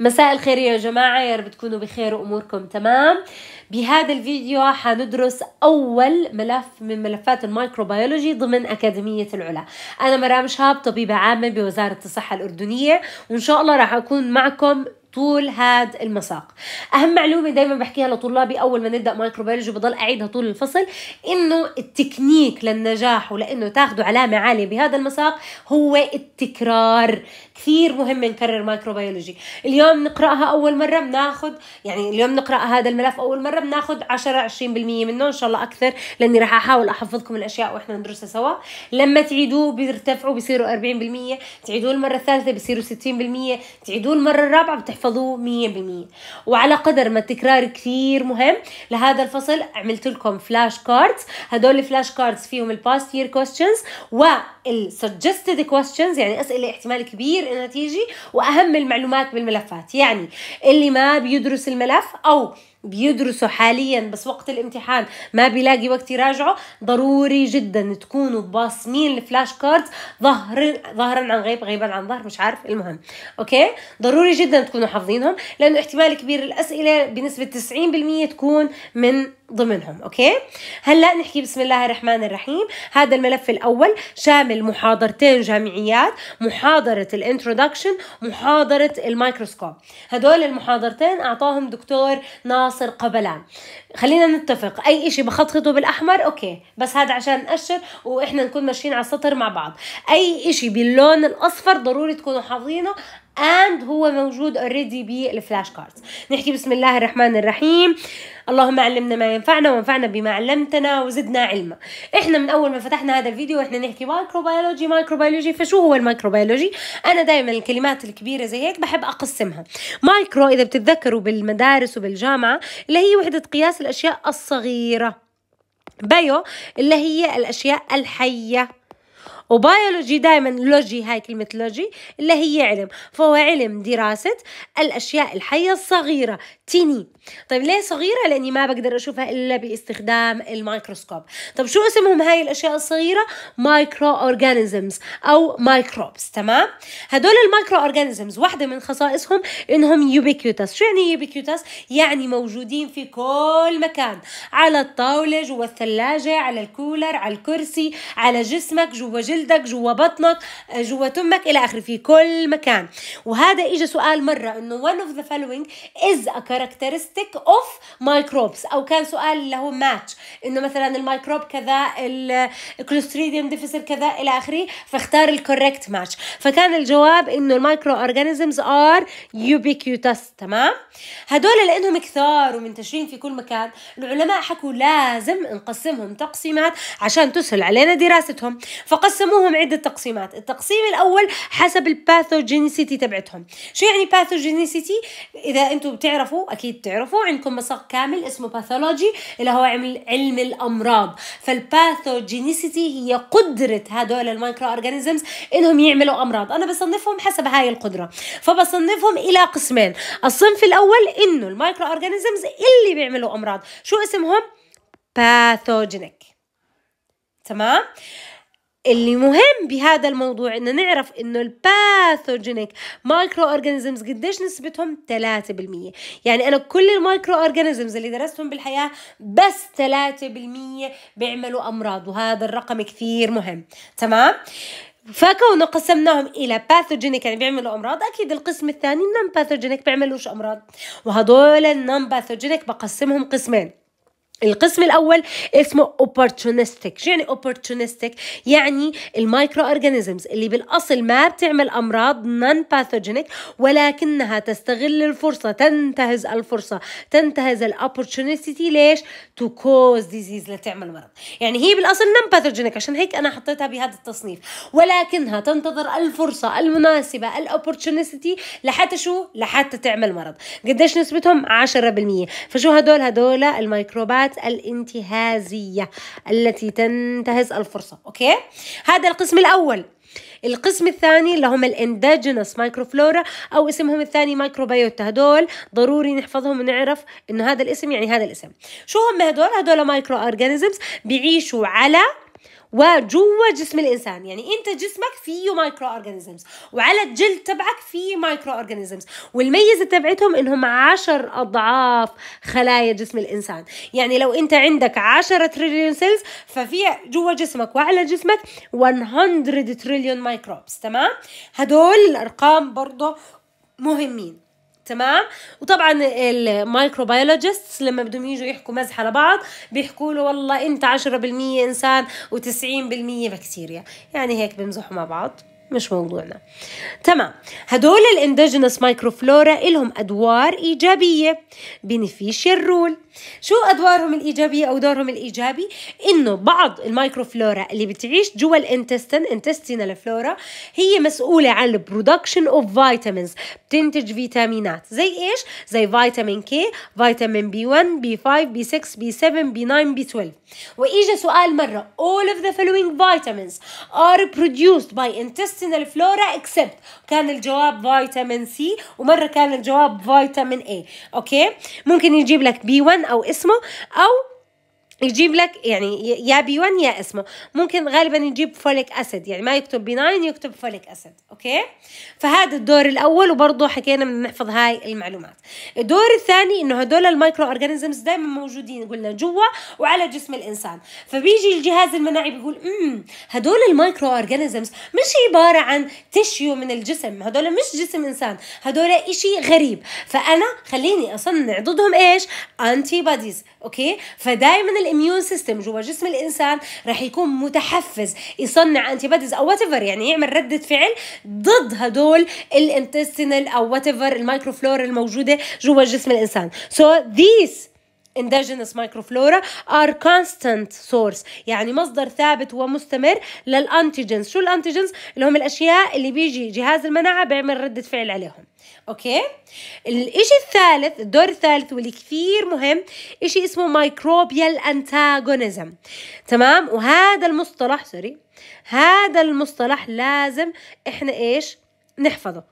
مساء الخير يا جماعة يا رب تكونوا بخير وأموركم تمام بهذا الفيديو حندرس أول ملف من ملفات الميكروبيولوجي ضمن أكاديمية العلا أنا مرام شهاب طبيبة عامة بوزارة الصحة الأردنية وإن شاء الله راح أكون معكم طول هذا المساق اهم معلومه دائما بحكيها لطلابي اول ما نبدا مايكروبيولوجي بضل اعيدها طول الفصل انه التكنيك للنجاح ولانه تاخذوا علامه عاليه بهذا المساق هو التكرار كثير مهم نكرر مايكروبيولوجي اليوم نقراها اول مره بناخذ يعني اليوم نقرا هذا الملف اول مره بناخذ 10 20% منه ان شاء الله اكثر لاني راح احاول احفظكم الاشياء واحنا ندرسها سوا لما تعيدوه بيرتفعوا بيصيروا 40% تعيدوه المره الثالثه بيصيروا 60% تعيدوه المره الرابعه بتحفظوه 100% وعلى قدر ما التكرار كثير مهم لهذا الفصل عملت لكم فلاش كاردز هدول الفلاش كاردز فيهم الباست يير كويستشنز و السجستد كويستشنز يعني اسئله احتمال كبير انها تيجي واهم المعلومات بالملفات يعني اللي ما بيدرس الملف او بيدرسوا حاليا بس وقت الامتحان ما بيلاقي وقت يراجعه ضروري جدا تكونوا باصمين الفلاش كاردز ظهر ظهرا عن غيب غيبا عن ظهر مش عارف المهم اوكي ضروري جدا تكونوا حافظينهم لانه احتمال كبير الاسئله بنسبه 90% تكون من ضمنهم اوكي هلا نحكي بسم الله الرحمن الرحيم هذا الملف الاول شامل محاضرتين جامعيات محاضره الانترودكشن محاضره الميكروسكوب هدول المحاضرتين اعطاهم دكتور ناصر عناصر قبلان خلينا نتفق اي اشي بخططه بالاحمر اوكي بس هذا عشان نقشر واحنا نكون ماشيين على السطر مع بعض اي اشي باللون الاصفر ضروري تكونوا حافظينه اند هو موجود اوريدي بالفلاش كاردز نحكي بسم الله الرحمن الرحيم اللهم علمنا ما ينفعنا وانفعنا بما علمتنا وزدنا علما احنا من اول ما فتحنا هذا الفيديو احنا نحكي مايكروبيولوجي مايكروبيولوجي فشو هو المايكروبيولوجي انا دائما الكلمات الكبيره زي هيك بحب اقسمها مايكرو اذا بتتذكروا بالمدارس وبالجامعه اللي هي وحده قياس الاشياء الصغيره بيو اللي هي الاشياء الحيه وبيولوجي دائما لوجي هاي كلمة لوجي اللي هي علم فهو علم دراسة الأشياء الحية الصغيرة تيني طيب ليه صغيرة لأني ما بقدر أشوفها إلا باستخدام الميكروسكوب طيب شو اسمهم هاي الأشياء الصغيرة مايكرو أورجانيزمز أو مايكروبس تمام هدول المايكرو أورجانيزمز واحدة من خصائصهم إنهم يوبيكيوتس شو يعني يوبيكيوتس يعني موجودين في كل مكان على الطاولة جوا الثلاجة على الكولر على الكرسي على جسمك جوا جسمك جلدك جوا بطنك آه، جوا تمك الى اخره في كل مكان وهذا اجى سؤال مره انه one of the following is a characteristic of microbes او كان سؤال اللي هو ماتش انه مثلا الميكروب كذا الكلوستريديوم ديفيسر كذا الى اخره فاختار الكوريكت ماتش فكان الجواب انه المايكرو اورجانيزمز ار يوبيكيوتس تمام هدول لانهم كثار ومنتشرين في كل مكان العلماء حكوا لازم نقسمهم تقسيمات عشان تسهل علينا دراستهم فقسم قسموهم عدة تقسيمات التقسيم الأول حسب الباثوجينيسيتي تبعتهم شو يعني باثوجينيسيتي إذا أنتم بتعرفوا أكيد بتعرفوا عندكم مساق كامل اسمه باثولوجي اللي هو علم الأمراض فالباثوجينيسيتي هي قدرة هدول المايكرو أورجانيزمز إنهم يعملوا أمراض أنا بصنفهم حسب هاي القدرة فبصنفهم إلى قسمين الصنف الأول إنه المايكرو أورجانيزمز اللي بيعملوا أمراض شو اسمهم باثوجينيك تمام اللي مهم بهذا الموضوع انه نعرف انه الباثوجينيك مايكرو اورجانيزمز قديش نسبتهم 3% يعني انا كل المايكرو اورجانيزمز اللي درستهم بالحياه بس 3% بيعملوا امراض وهذا الرقم كثير مهم تمام فكونه قسمناهم الى باثوجينيك يعني بيعملوا امراض اكيد القسم الثاني النون باثوجينيك بيعملوش امراض وهدول النون باثوجينيك بقسمهم قسمين القسم الاول اسمه opportunistic يعني opportunistic يعني المايكرو اورجانيزمز اللي بالاصل ما بتعمل امراض نون باثوجينيك ولكنها تستغل الفرصه تنتهز الفرصه تنتهز الاوبورتونيستي ليش تو كوز ديزيز لتعمل مرض يعني هي بالاصل نون باثوجينيك عشان هيك انا حطيتها بهذا التصنيف ولكنها تنتظر الفرصه المناسبه الاوبورتونيستي لحتى شو لحتى تعمل مرض قديش نسبتهم 10% فشو هدول هدول الميكروبات الإجراءات الانتهازية التي تنتهز الفرصة أوكي هذا القسم الأول القسم الثاني اللي هم الاندجنس مايكروفلورا او اسمهم الثاني مايكروبيوتا هدول ضروري نحفظهم ونعرف انه هذا الاسم يعني هذا الاسم شو هم هدول هدول مايكرو اورجانيزمز بيعيشوا على وجوا جسم الانسان يعني انت جسمك فيه مايكرو اورجانيزمز وعلى الجلد تبعك فيه مايكرو اورجانيزمز والميزه تبعتهم انهم عشر اضعاف خلايا جسم الانسان يعني لو انت عندك 10 تريليون سيلز ففي جوا جسمك وعلى جسمك 100 تريليون مايكروبس تمام هدول الارقام برضه مهمين تمام وطبعا المايكروبيولوجيست لما بدهم يجوا يحكوا مزحه لبعض بيحكوا له والله انت 10% انسان و90% بكتيريا يعني هيك بمزحوا مع بعض مش موضوعنا تمام هدول الاندجنس مايكروفلورا إلهم أدوار إيجابية بنفيشيال رول شو ادوارهم الايجابيه او دورهم الايجابي انه بعض المايكروفلورا اللي بتعيش جوا الانتستين انتستينال فلورا هي مسؤوله عن البرودكشن اوف فيتامينز بتنتج فيتامينات زي ايش زي فيتامين كي فيتامين بي 1 بي 5 بي 6 بي 7 بي 9 بي 12 واجا سؤال مره all of the following vitamins are produced by intestinal flora except كان الجواب فيتامين سي ومره كان الجواب فيتامين اي اوكي ممكن يجيب لك بي 1 او اسمه او يجيب لك يعني يا بي 1 يا اسمه ممكن غالبا يجيب فوليك اسيد يعني ما يكتب بي 9 يكتب فوليك اسيد اوكي فهذا الدور الاول وبرضه حكينا بدنا نحفظ هاي المعلومات الدور الثاني انه هدول المايكرو اورجانيزمز دائما موجودين قلنا جوا وعلى جسم الانسان فبيجي الجهاز المناعي بيقول امم هدول المايكرو اورجانيزمز مش عباره عن تشيو من الجسم هدول مش جسم انسان هدول إشي غريب فانا خليني اصنع ضدهم ايش انتي بوديز اوكي فدائما الاميون سيستم جوا جسم الانسان رح يكون متحفز يصنع انتي بادز او وات يعني يعمل رده فعل ضد هدول الانتستينال او وات الميكروفلورا الموجوده جوا جسم الانسان سو so these endogenous microflora are constant source يعني مصدر ثابت ومستمر للانتيجنز شو الانتيجنز اللي هم الاشياء اللي بيجي جهاز المناعه بيعمل رده فعل عليهم اوكي الاشي الثالث الدور الثالث واللي كثير مهم اشي اسمه مايكروبيال انتاغونيزم تمام وهذا المصطلح سوري هذا المصطلح لازم احنا ايش نحفظه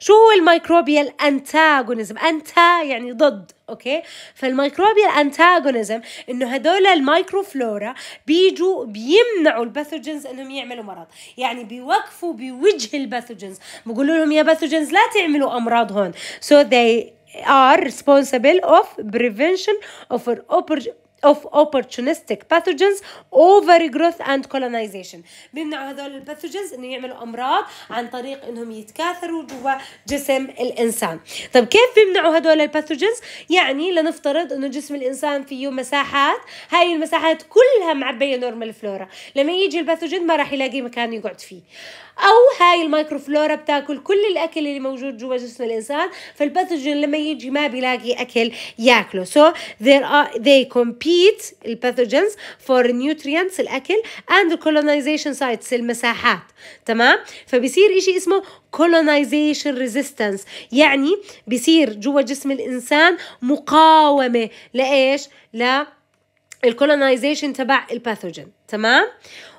شو هو الميكروبيال انتاغونيزم انتا يعني ضد اوكي فالميكروبيال انتاغونيزم انه هدول الميكروفلورا بيجوا بيمنعوا الباثوجنز انهم يعملوا مرض يعني بيوقفوا بوجه الباثوجنز بقولوا لهم يا باثوجنز لا تعملوا امراض هون so they are responsible of prevention of an opportunity of opportunistic pathogens overgrowth and colonization بيمنعوا هذول الباثوجنز انه يعملوا امراض عن طريق انهم يتكاثروا جوا جسم الانسان طب كيف بيمنعوا هذول الباثوجنز يعني لنفترض انه جسم الانسان فيه مساحات هاي المساحات كلها معبيه نورمال فلورا لما يجي الباثوجين ما راح يلاقي مكان يقعد فيه او هاي الميكروفلورا بتاكل كل الاكل اللي موجود جوا جسم الانسان فالباثوجين لما يجي ما بيلاقي اكل ياكله so there are they compete compete الباثوجينز فور نيوتريانتس الاكل اند colonization sites المساحات تمام فبصير اشي اسمه colonization resistance يعني بصير جوا جسم الانسان مقاومه لايش ل الكولونايزيشن تبع الباثوجين تمام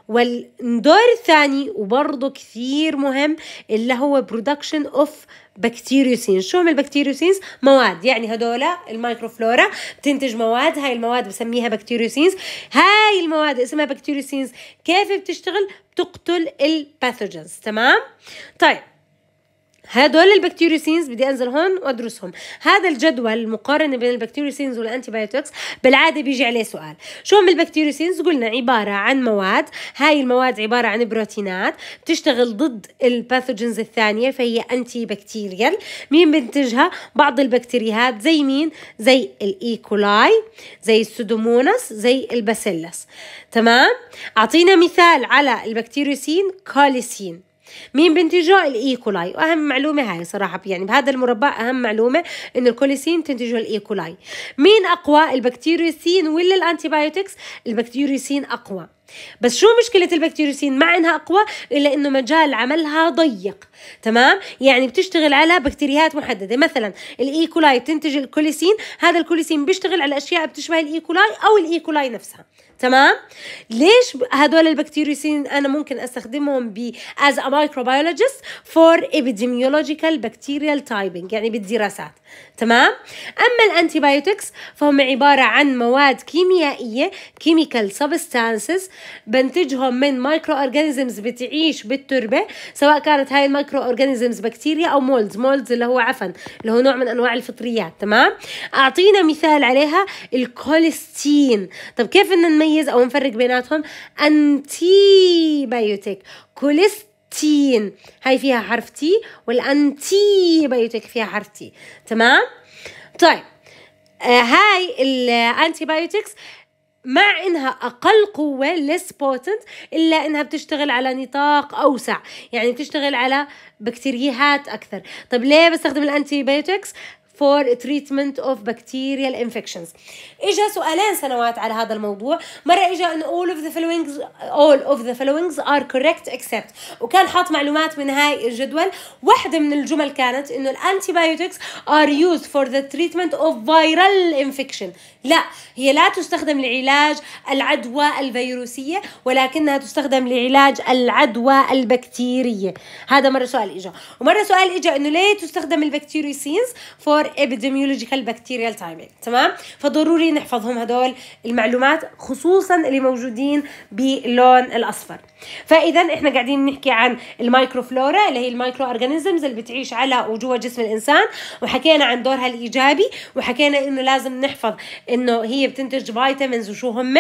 والدور الثاني وبرضه كثير مهم اللي هو برودكشن اوف بكتيريوسينز شو هم البكتيريوسينز مواد يعني هدول المايكروفلورا بتنتج مواد هاي المواد بسميها بكتيريوسينز هاي المواد اسمها بكتيريوسينز كيف بتشتغل بتقتل الباثوجنز تمام طيب هدول البكتيريوسينز بدي انزل هون وادرسهم هذا الجدول المقارنه بين البكتيريوسينز والانتيبايوتكس بالعاده بيجي عليه سؤال شو هم البكتيريوسينز قلنا عباره عن مواد هاي المواد عباره عن بروتينات بتشتغل ضد الباثوجنز الثانيه فهي انتي بكتيريال مين بنتجها بعض البكتيريات زي مين زي الايكولاي e. زي السودوموناس زي الباسيلس تمام اعطينا مثال على البكتيريوسين كوليسين مين بنتجه الايكولاي واهم معلومه هاي صراحه يعني بهذا المربع اهم معلومه ان الكوليسين تنتجه الايكولاي مين اقوى البكتيريوسين ولا الانتيبايوتكس البكتيريوسين اقوى بس شو مشكلة البكتيريوسين مع انها اقوى الا انه مجال عملها ضيق تمام يعني بتشتغل على بكتيريات محددة مثلا الايكولاي بتنتج الكوليسين هذا الكوليسين بيشتغل على اشياء بتشبه الايكولاي او الايكولاي نفسها تمام ليش هدول البكتيريوسين انا ممكن استخدمهم ب از ا مايكروبيولوجيست فور epidemiological بكتيريال تايبنج يعني بالدراسات تمام اما الانتيبايوتكس فهم عباره عن مواد كيميائيه كيميكال سبستانسز بنتجهم من مايكرو اورجانيزمز بتعيش بالتربه سواء كانت هاي المايكرو اورجانيزمز بكتيريا او مولدز مولدز اللي هو عفن اللي هو نوع من انواع الفطريات تمام اعطينا مثال عليها الكوليستين طب كيف بدنا نميز او نفرق بيناتهم انتيبايوتيك كوليستين تين هاي فيها حرف تي والانتي بايوتيك فيها حرف تي تمام طيب آه هاي الانتي بايوتكس مع انها اقل قوه less potent الا انها بتشتغل على نطاق اوسع يعني بتشتغل على بكتيريات اكثر طب ليه بستخدم الانتي بايوتكس فور تريتمنت اوف بكتيريال انفكشنز اجا سؤالين سنوات على هذا الموضوع مره اجا ان all of the following all of the following are correct except وكان حاط معلومات من هاي الجدول واحده من الجمل كانت انه الانتيبايوتكس are used for the treatment of viral infection لا هي لا تستخدم لعلاج العدوى الفيروسيه ولكنها تستخدم لعلاج العدوى البكتيريه هذا مره سؤال اجا ومره سؤال اجا انه ليه تستخدم البكتيريسينز فور epidemiological bacterial timing تمام فضروري نحفظهم هدول المعلومات خصوصا اللي موجودين باللون الاصفر فاذا احنا قاعدين نحكي عن المايكروفلورا اللي هي المايكرو اورجانيزمز اللي بتعيش على وجوه جسم الانسان وحكينا عن دورها الايجابي وحكينا انه لازم نحفظ انه هي بتنتج فيتامينز وشو هم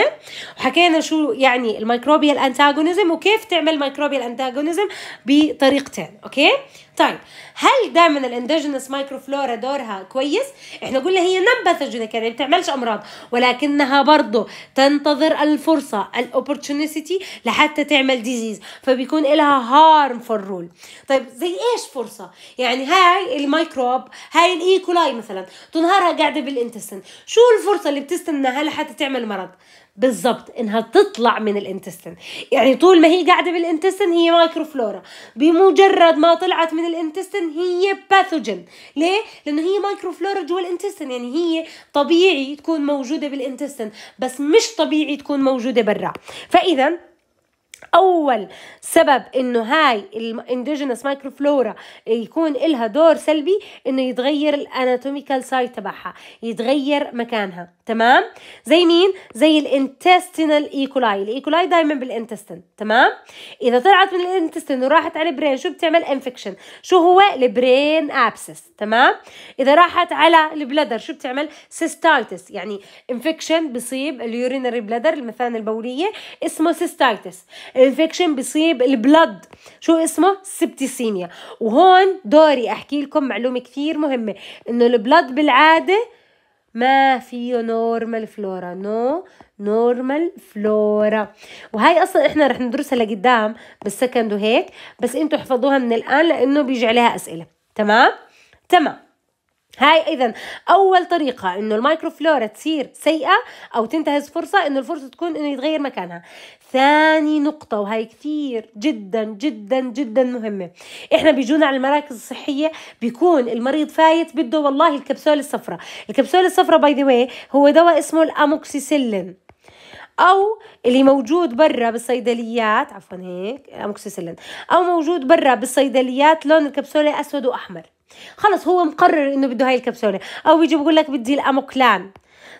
وحكينا شو يعني الميكروبيال انتاجونيزم وكيف تعمل مايكروبيال انتاجونيزم بطريقتين اوكي طيب هل دائما الاندجنس مايكروفلورا دورها كويس احنا قلنا هي نبثج لكن ما بتعملش امراض ولكنها برضه تنتظر الفرصه الاوبورتونيسيتي لحتى تعمل ديزيز فبيكون لها هارم فور رول طيب زي ايش فرصه يعني هاي الميكروب هاي الايكولاي مثلا تنهارها قاعده بالانتستين شو الفرصه اللي بتستناها لحتى تعمل مرض بالظبط انها تطلع من الانتستن يعني طول ما هي قاعده بالانتستن هي مايكروفلورا بمجرد ما طلعت من الانتستن هي باثوجين ليه لانه هي مايكروفلورا جوا الانتستن يعني هي طبيعي تكون موجوده بالانتستن بس مش طبيعي تكون موجوده برا فاذا اول سبب انه هاي الانديجينس مايكروفلورا يكون إلها دور سلبي انه يتغير الاناتوميكال سايت تبعها يتغير مكانها تمام زي مين زي الانتستينال ايكولاي الايكولاي دايما بالانتستين تمام اذا طلعت من الانتستين وراحت على البرين شو بتعمل انفكشن شو هو البرين ابسس تمام اذا راحت على البلدر شو بتعمل سيستايتس يعني انفكشن بصيب اليورينري بلدر المثانه البوليه اسمه سيستايتس انفكشن بيصيب البلد شو اسمه سبتيسيميا وهون دوري احكي لكم معلومه كثير مهمه انه البلد بالعاده ما فيه نورمال فلورا نو نورمال فلورا وهي اصلا احنا رح ندرسها لقدام بالسكند وهيك بس انتوا احفظوها من الان لانه بيجي عليها اسئله تمام تمام هاي اذا اول طريقه انه المايكروفلورا تصير سيئه او تنتهز فرصه انه الفرصه تكون انه يتغير مكانها ثاني نقطة وهي كثير جدا جدا جدا مهمة احنا بيجونا على المراكز الصحية بيكون المريض فايت بده والله الكبسولة الصفراء الكبسولة الصفراء باي ذا هو دواء اسمه الاموكسيسيلين او اللي موجود برا بالصيدليات عفوا هيك اموكسيسيلين او موجود برا بالصيدليات لون الكبسولة اسود واحمر خلص هو مقرر انه بده هاي الكبسولة او بيجي بقول لك بدي الاموكلان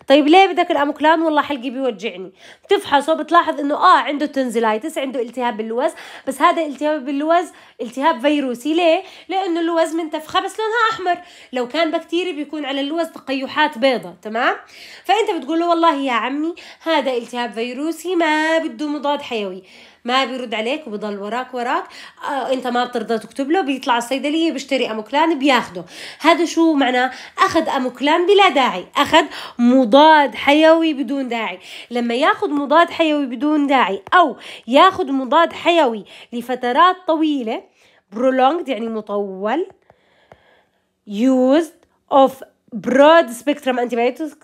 طيب ليه بدك الاموكلان والله حلقي بيوجعني بتفحصه بتلاحظ انه اه عنده تنزلايتس عنده التهاب باللوز بس هذا التهاب باللوز التهاب فيروسي ليه لانه اللوز منتفخه بس لونها احمر لو كان بكتيري بيكون على اللوز تقيحات بيضة تمام فانت بتقول له والله يا عمي هذا التهاب فيروسي ما بده مضاد حيوي ما بيرد عليك وبضل وراك وراك آه انت ما بترضى تكتب له بيطلع الصيدليه بيشتري اموكلان بياخده هذا شو معناه اخذ اموكلان بلا داعي اخذ مضاد حيوي بدون داعي لما ياخذ مضاد حيوي بدون داعي او ياخذ مضاد حيوي لفترات طويله برولونج يعني مطول used of برود سبيكترم انتي بايوتكس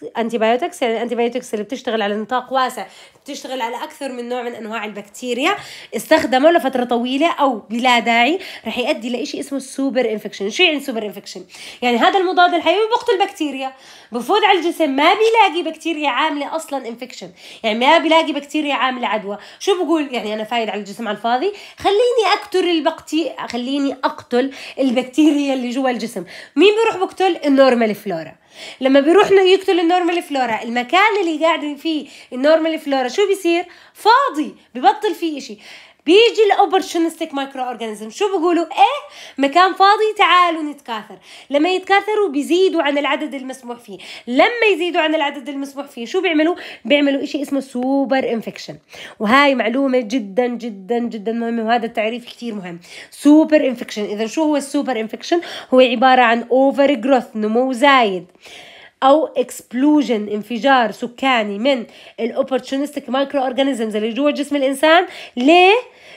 يعني antibiotics بايوتكس اللي بتشتغل على نطاق واسع بتشتغل على أكثر من نوع من أنواع البكتيريا استخدمه لفترة طويلة أو بلا داعي رح يؤدي لشيء اسمه السوبر إنفكشن شو يعني سوبر إنفكشن؟ يعني هذا المضاد الحيوي بقتل بكتيريا بفوت على الجسم ما بيلاقي بكتيريا عاملة أصلا إنفكشن يعني ما بيلاقي بكتيريا عاملة عدوى شو بقول يعني أنا فايد على الجسم على الفاضي خليني أقتل البكتي خليني أقتل البكتيريا اللي جوا الجسم مين بيروح بقتل النورمال فلورا لما بيروح يقتل النورمال فلورا المكان اللي قاعد فيه النورمال فلورا شو بيصير فاضي ببطل فيه إشي بيجي الاوبرشنستيك مايكرو اورجانيزم شو بيقولوا ايه مكان فاضي تعالوا نتكاثر لما يتكاثروا بيزيدوا عن العدد المسموح فيه لما يزيدوا عن العدد المسموح فيه شو بيعملوا بيعملوا شيء اسمه سوبر انفكشن وهاي معلومه جدا جدا جدا مهمه وهذا التعريف كثير مهم سوبر انفكشن اذا شو هو السوبر انفكشن هو عباره عن اوفر جروث نمو زايد او اكسبلوجن انفجار سكاني من الاوبورتونستيك مايكرو اورجانيزمز اللي جوا جسم الانسان ليه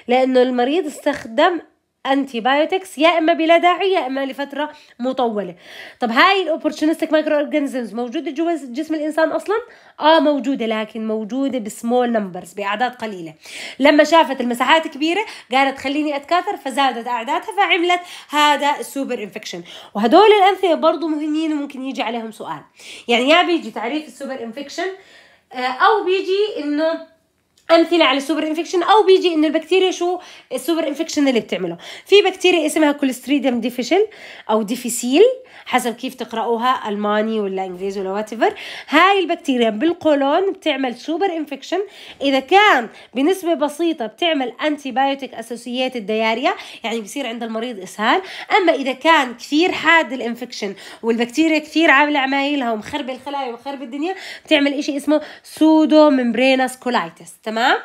لأنه المريض استخدم انتي بايوتكس يا اما بلا داعي يا اما لفتره مطوله طب هاي الاوبورتونستيك مايكرو اورجانيزمز موجوده جوا جسم الانسان اصلا اه موجوده لكن موجوده بسمول نمبرز باعداد قليله لما شافت المساحات كبيره قالت خليني اتكاثر فزادت اعدادها فعملت هذا السوبر انفكشن وهدول الامثله برضه مهمين وممكن يجي عليهم سؤال يعني يا بيجي تعريف السوبر انفكشن آه، او بيجي انه امثله على السوبر انفكشن او بيجي انه البكتيريا شو السوبر انفكشن اللي بتعمله في بكتيريا اسمها كولستريديم ديفيشل او ديفيسيل حسب كيف تقرأوها ألماني ولا إنجليزي ولا واتفر هاي البكتيريا بالقولون بتعمل سوبر انفكشن إذا كان بنسبة بسيطة بتعمل أنتي بايوتيك أساسيات الدياريا يعني بصير عند المريض إسهال أما إذا كان كثير حاد الانفكشن والبكتيريا كثير عاملة عمايلها ومخربة الخلايا ومخربة الدنيا بتعمل إشي اسمه سودو ممبرينس كولايتس تمام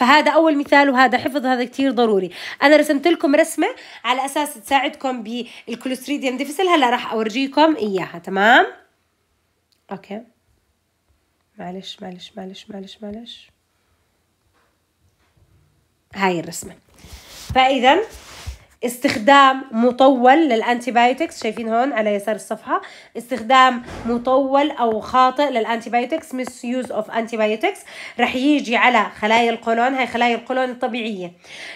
فهذا اول مثال وهذا حفظ هذا كتير ضروري انا رسمت لكم رسمه على اساس تساعدكم بالكولوستريديوم ديفيسل هلا راح اورجيكم اياها تمام اوكي معلش معلش معلش معلش معلش هاي الرسمه فاذا استخدام مطول للانتيبايوتكس شايفين هون على يسار الصفحه استخدام مطول او خاطئ للانتيبايوتكس مس يوز اوف انتيبايوتكس رح يجي على خلايا القولون هاي خلايا القولون الطبيعيه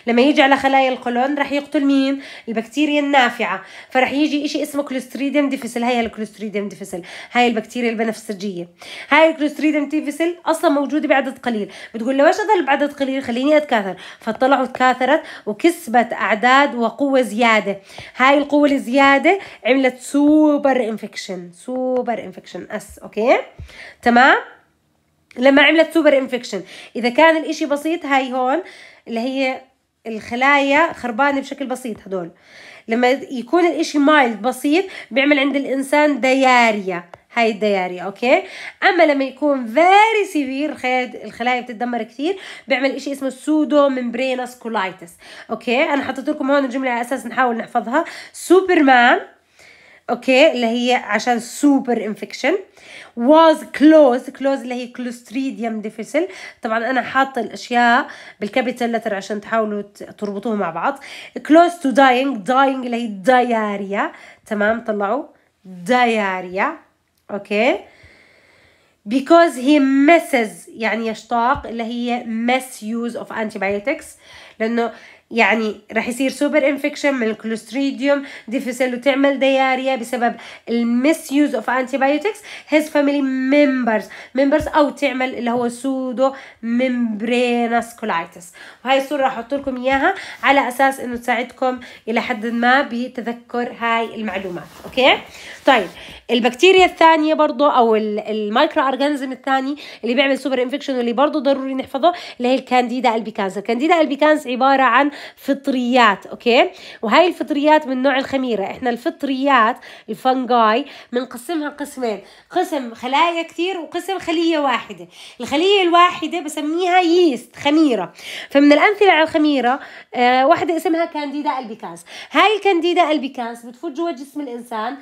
لما يجي على خلايا القولون رح يقتل مين البكتيريا النافعه فرح يجي شيء اسمه كلوستريديم ديفيسل هاي الكلوستريديم ديفيسل هاي البكتيريا البنفسجيه هاي الكلوستريديم ديفيسل اصلا موجوده بعدد قليل بتقول ليش اضل بعدد قليل خليني اتكاثر فطلعوا تكاثرت وكسبت اعداد و قوة زيادة هاي القوة الزيادة عملت سوبر انفكشن سوبر انفكشن اس اوكي تمام لما عملت سوبر انفكشن اذا كان الاشي بسيط هاي هون اللي هي الخلايا خربانة بشكل بسيط هدول لما يكون الاشي مايلد بسيط بيعمل عند الانسان دياريا هاي الدياري اوكي اما لما يكون فيري سيفير الخلايا بتتدمر كثير بيعمل شيء اسمه سودو ممبرينس كولايتس اوكي انا حطيت لكم هون الجمله على اساس نحاول نحفظها سوبرمان اوكي اللي هي عشان سوبر انفكشن واز كلوز كلوز اللي هي كلوستريديوم ديفيسل طبعا انا حاطه الاشياء بالكابيتال لتر عشان تحاولوا تربطوها مع بعض كلوز تو داينج داينج اللي هي دياريا تمام طلعوا دياريا اوكي because he misses يعني يشتاق اللي هي misuse of antibiotics لانه يعني رح يصير سوبر انفكشن من الكلوستريديوم ديفيسيل وتعمل دياريا بسبب المس يوز اوف انتي هيز فاميلي ممبرز ممبرز او تعمل اللي هو سودو ممبرينس كولايتس وهي الصوره رح احط لكم اياها على اساس انه تساعدكم الى حد ما بتذكر هاي المعلومات اوكي طيب البكتيريا الثانيه برضو او المايكرو اورجانيزم الثاني اللي بيعمل سوبر انفكشن واللي برضو ضروري نحفظه اللي هي الكانديدا البيكانس الكانديدا البيكانس عباره عن فطريات اوكي وهي الفطريات من نوع الخميره احنا الفطريات الفنجاي بنقسمها قسمين قسم خلايا كثير وقسم خليه واحده الخليه الواحده بسميها ييست خميره فمن الامثله على الخميره آه، واحده اسمها كانديدا البيكانس هاي الكانديدا البيكانس بتفوت جوا جسم الانسان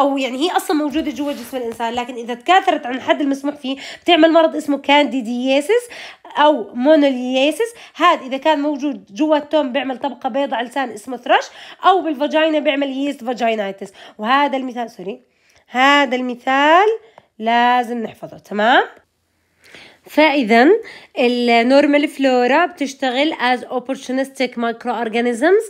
او يعني هي اصلا موجوده جوا جسم الانسان لكن اذا تكاثرت عن الحد المسموح فيه بتعمل مرض اسمه كانديدياسيس او مونولياسيس هذا اذا كان موجود جوا التوم بيعمل طبقه بيضاء على اللسان اسمه ثرش او بالفاجينا بيعمل ييست فاجينايتس وهذا المثال سوري هذا المثال لازم نحفظه تمام فاذا النورمال فلورا بتشتغل از opportunistic مايكرو اورجانيزمز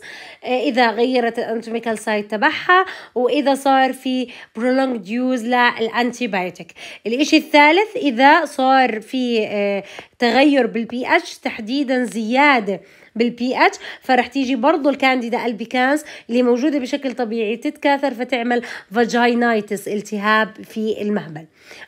آه، اذا غيرت الانتوميكال سايت تبعها واذا صار في prolonged use للانتي بايوتيك الشيء الثالث اذا صار في آه، تغير بالبي اتش تحديدا زياده بالبي اتش فرح تيجي برضه الكانديدا البيكانس اللي موجوده بشكل طبيعي تتكاثر فتعمل فاجينايتس التهاب في المهبل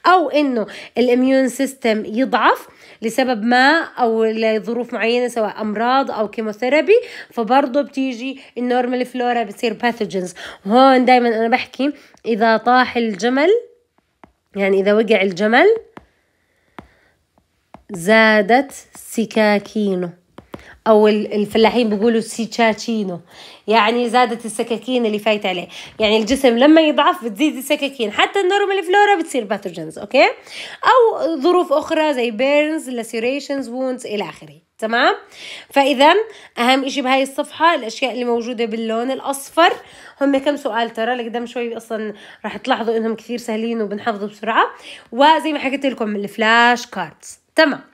او انه الاميون سيستم يضعف لسبب ما او لظروف معينه سواء امراض او كيموثيرابي فبرضه بتيجي النورمال فلورا بتصير باثوجنز وهون دائما انا بحكي اذا طاح الجمل يعني اذا وقع الجمل زادت سكاكينه او الفلاحين بيقولوا سيتشاتشينو يعني زادت السكاكين اللي فايت عليه يعني الجسم لما يضعف بتزيد السكاكين حتى النورمال فلورا بتصير باثوجنز اوكي او ظروف اخرى زي بيرنز لاسيريشنز وونز الى اخره تمام فاذا اهم شيء بهاي الصفحه الاشياء اللي موجوده باللون الاصفر هم كم سؤال ترى لقدام شوي اصلا راح تلاحظوا انهم كثير سهلين وبنحفظوا بسرعه وزي ما حكيت لكم الفلاش كاردز تمام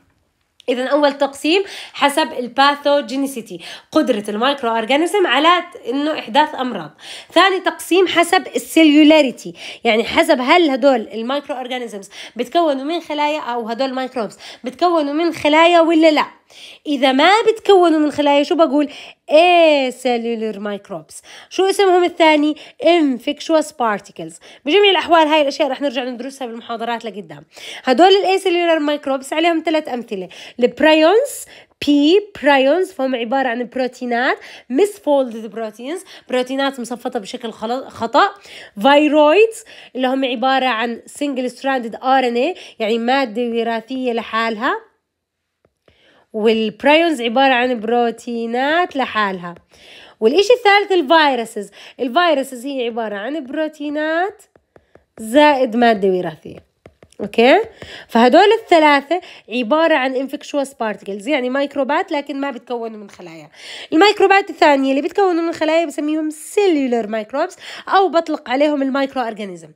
إذا أول تقسيم حسب الباثوجينيسيتي قدرة المايكرو أورجانيزم على إنه إحداث أمراض ثاني تقسيم حسب السيلولاريتي يعني حسب هل هدول المايكرو أورجانيزمز بتكونوا من خلايا أو هدول المايكروبس بتكونوا من خلايا ولا لأ إذا ما بتكونوا من خلايا شو بقول اي سيلولر مايكروبس شو اسمهم الثاني infectious particles بجميع الأحوال هاي الأشياء رح نرجع ندرسها بالمحاضرات لقدام هدول الاي سيلولر مايكروبس عليهم ثلاث أمثلة البرايونز بي برايونز فهم عبارة عن بروتينات مس فولدد بروتينز بروتينات مصفطة بشكل خطأ فيرويدز اللي هم عبارة عن سنجل ستراندد ار ان يعني مادة وراثية لحالها والبرايونز عبارة عن بروتينات لحالها والإشي الثالث الفيروسز الفيروسز هي عبارة عن بروتينات زائد مادة وراثية اوكي فهدول الثلاثه عباره عن انفكشوس بارتكلز يعني ميكروبات لكن ما بتكونوا من خلايا الميكروبات الثانيه اللي بتكونوا من خلايا بسميهم سيلولر مايكروبس او بطلق عليهم المايكرو اورجانيزم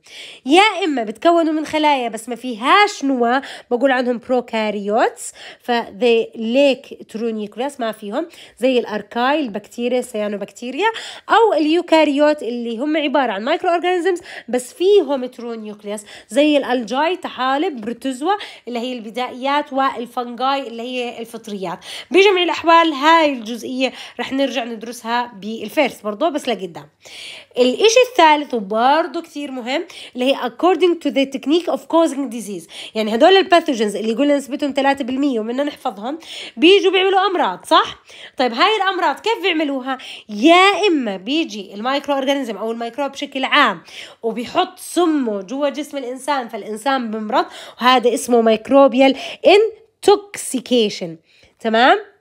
يا اما بتكونوا من خلايا بس ما فيهاش نواه بقول عنهم بروكاريوتس فذي ليك نيوكليوس ما فيهم زي الاركاي البكتيريا السيانوبكتيريا او اليوكاريوت اللي هم عباره عن مايكرو اورجانيزمز بس فيهم نيوكليوس زي الالجاي الحالب بروتوزوا اللي هي البدائيات والفنجاي اللي هي الفطريات بجميع الأحوال هاي الجزئية رح نرجع ندرسها بالفيرس برضو بس لقدام الإشي الثالث وبرضه كثير مهم اللي هي according to the technique of causing disease يعني هدول الباثوجنز اللي قلنا نسبتهم 3% ومننا نحفظهم بيجوا بيعملوا أمراض صح؟ طيب هاي الأمراض كيف بيعملوها؟ يا إما بيجي المايكرو أورجانيزم أو الميكروب بشكل عام وبيحط سمه جوا جسم الإنسان فالإنسان بمرض وهذا اسمه مايكروبيال intoxication تمام؟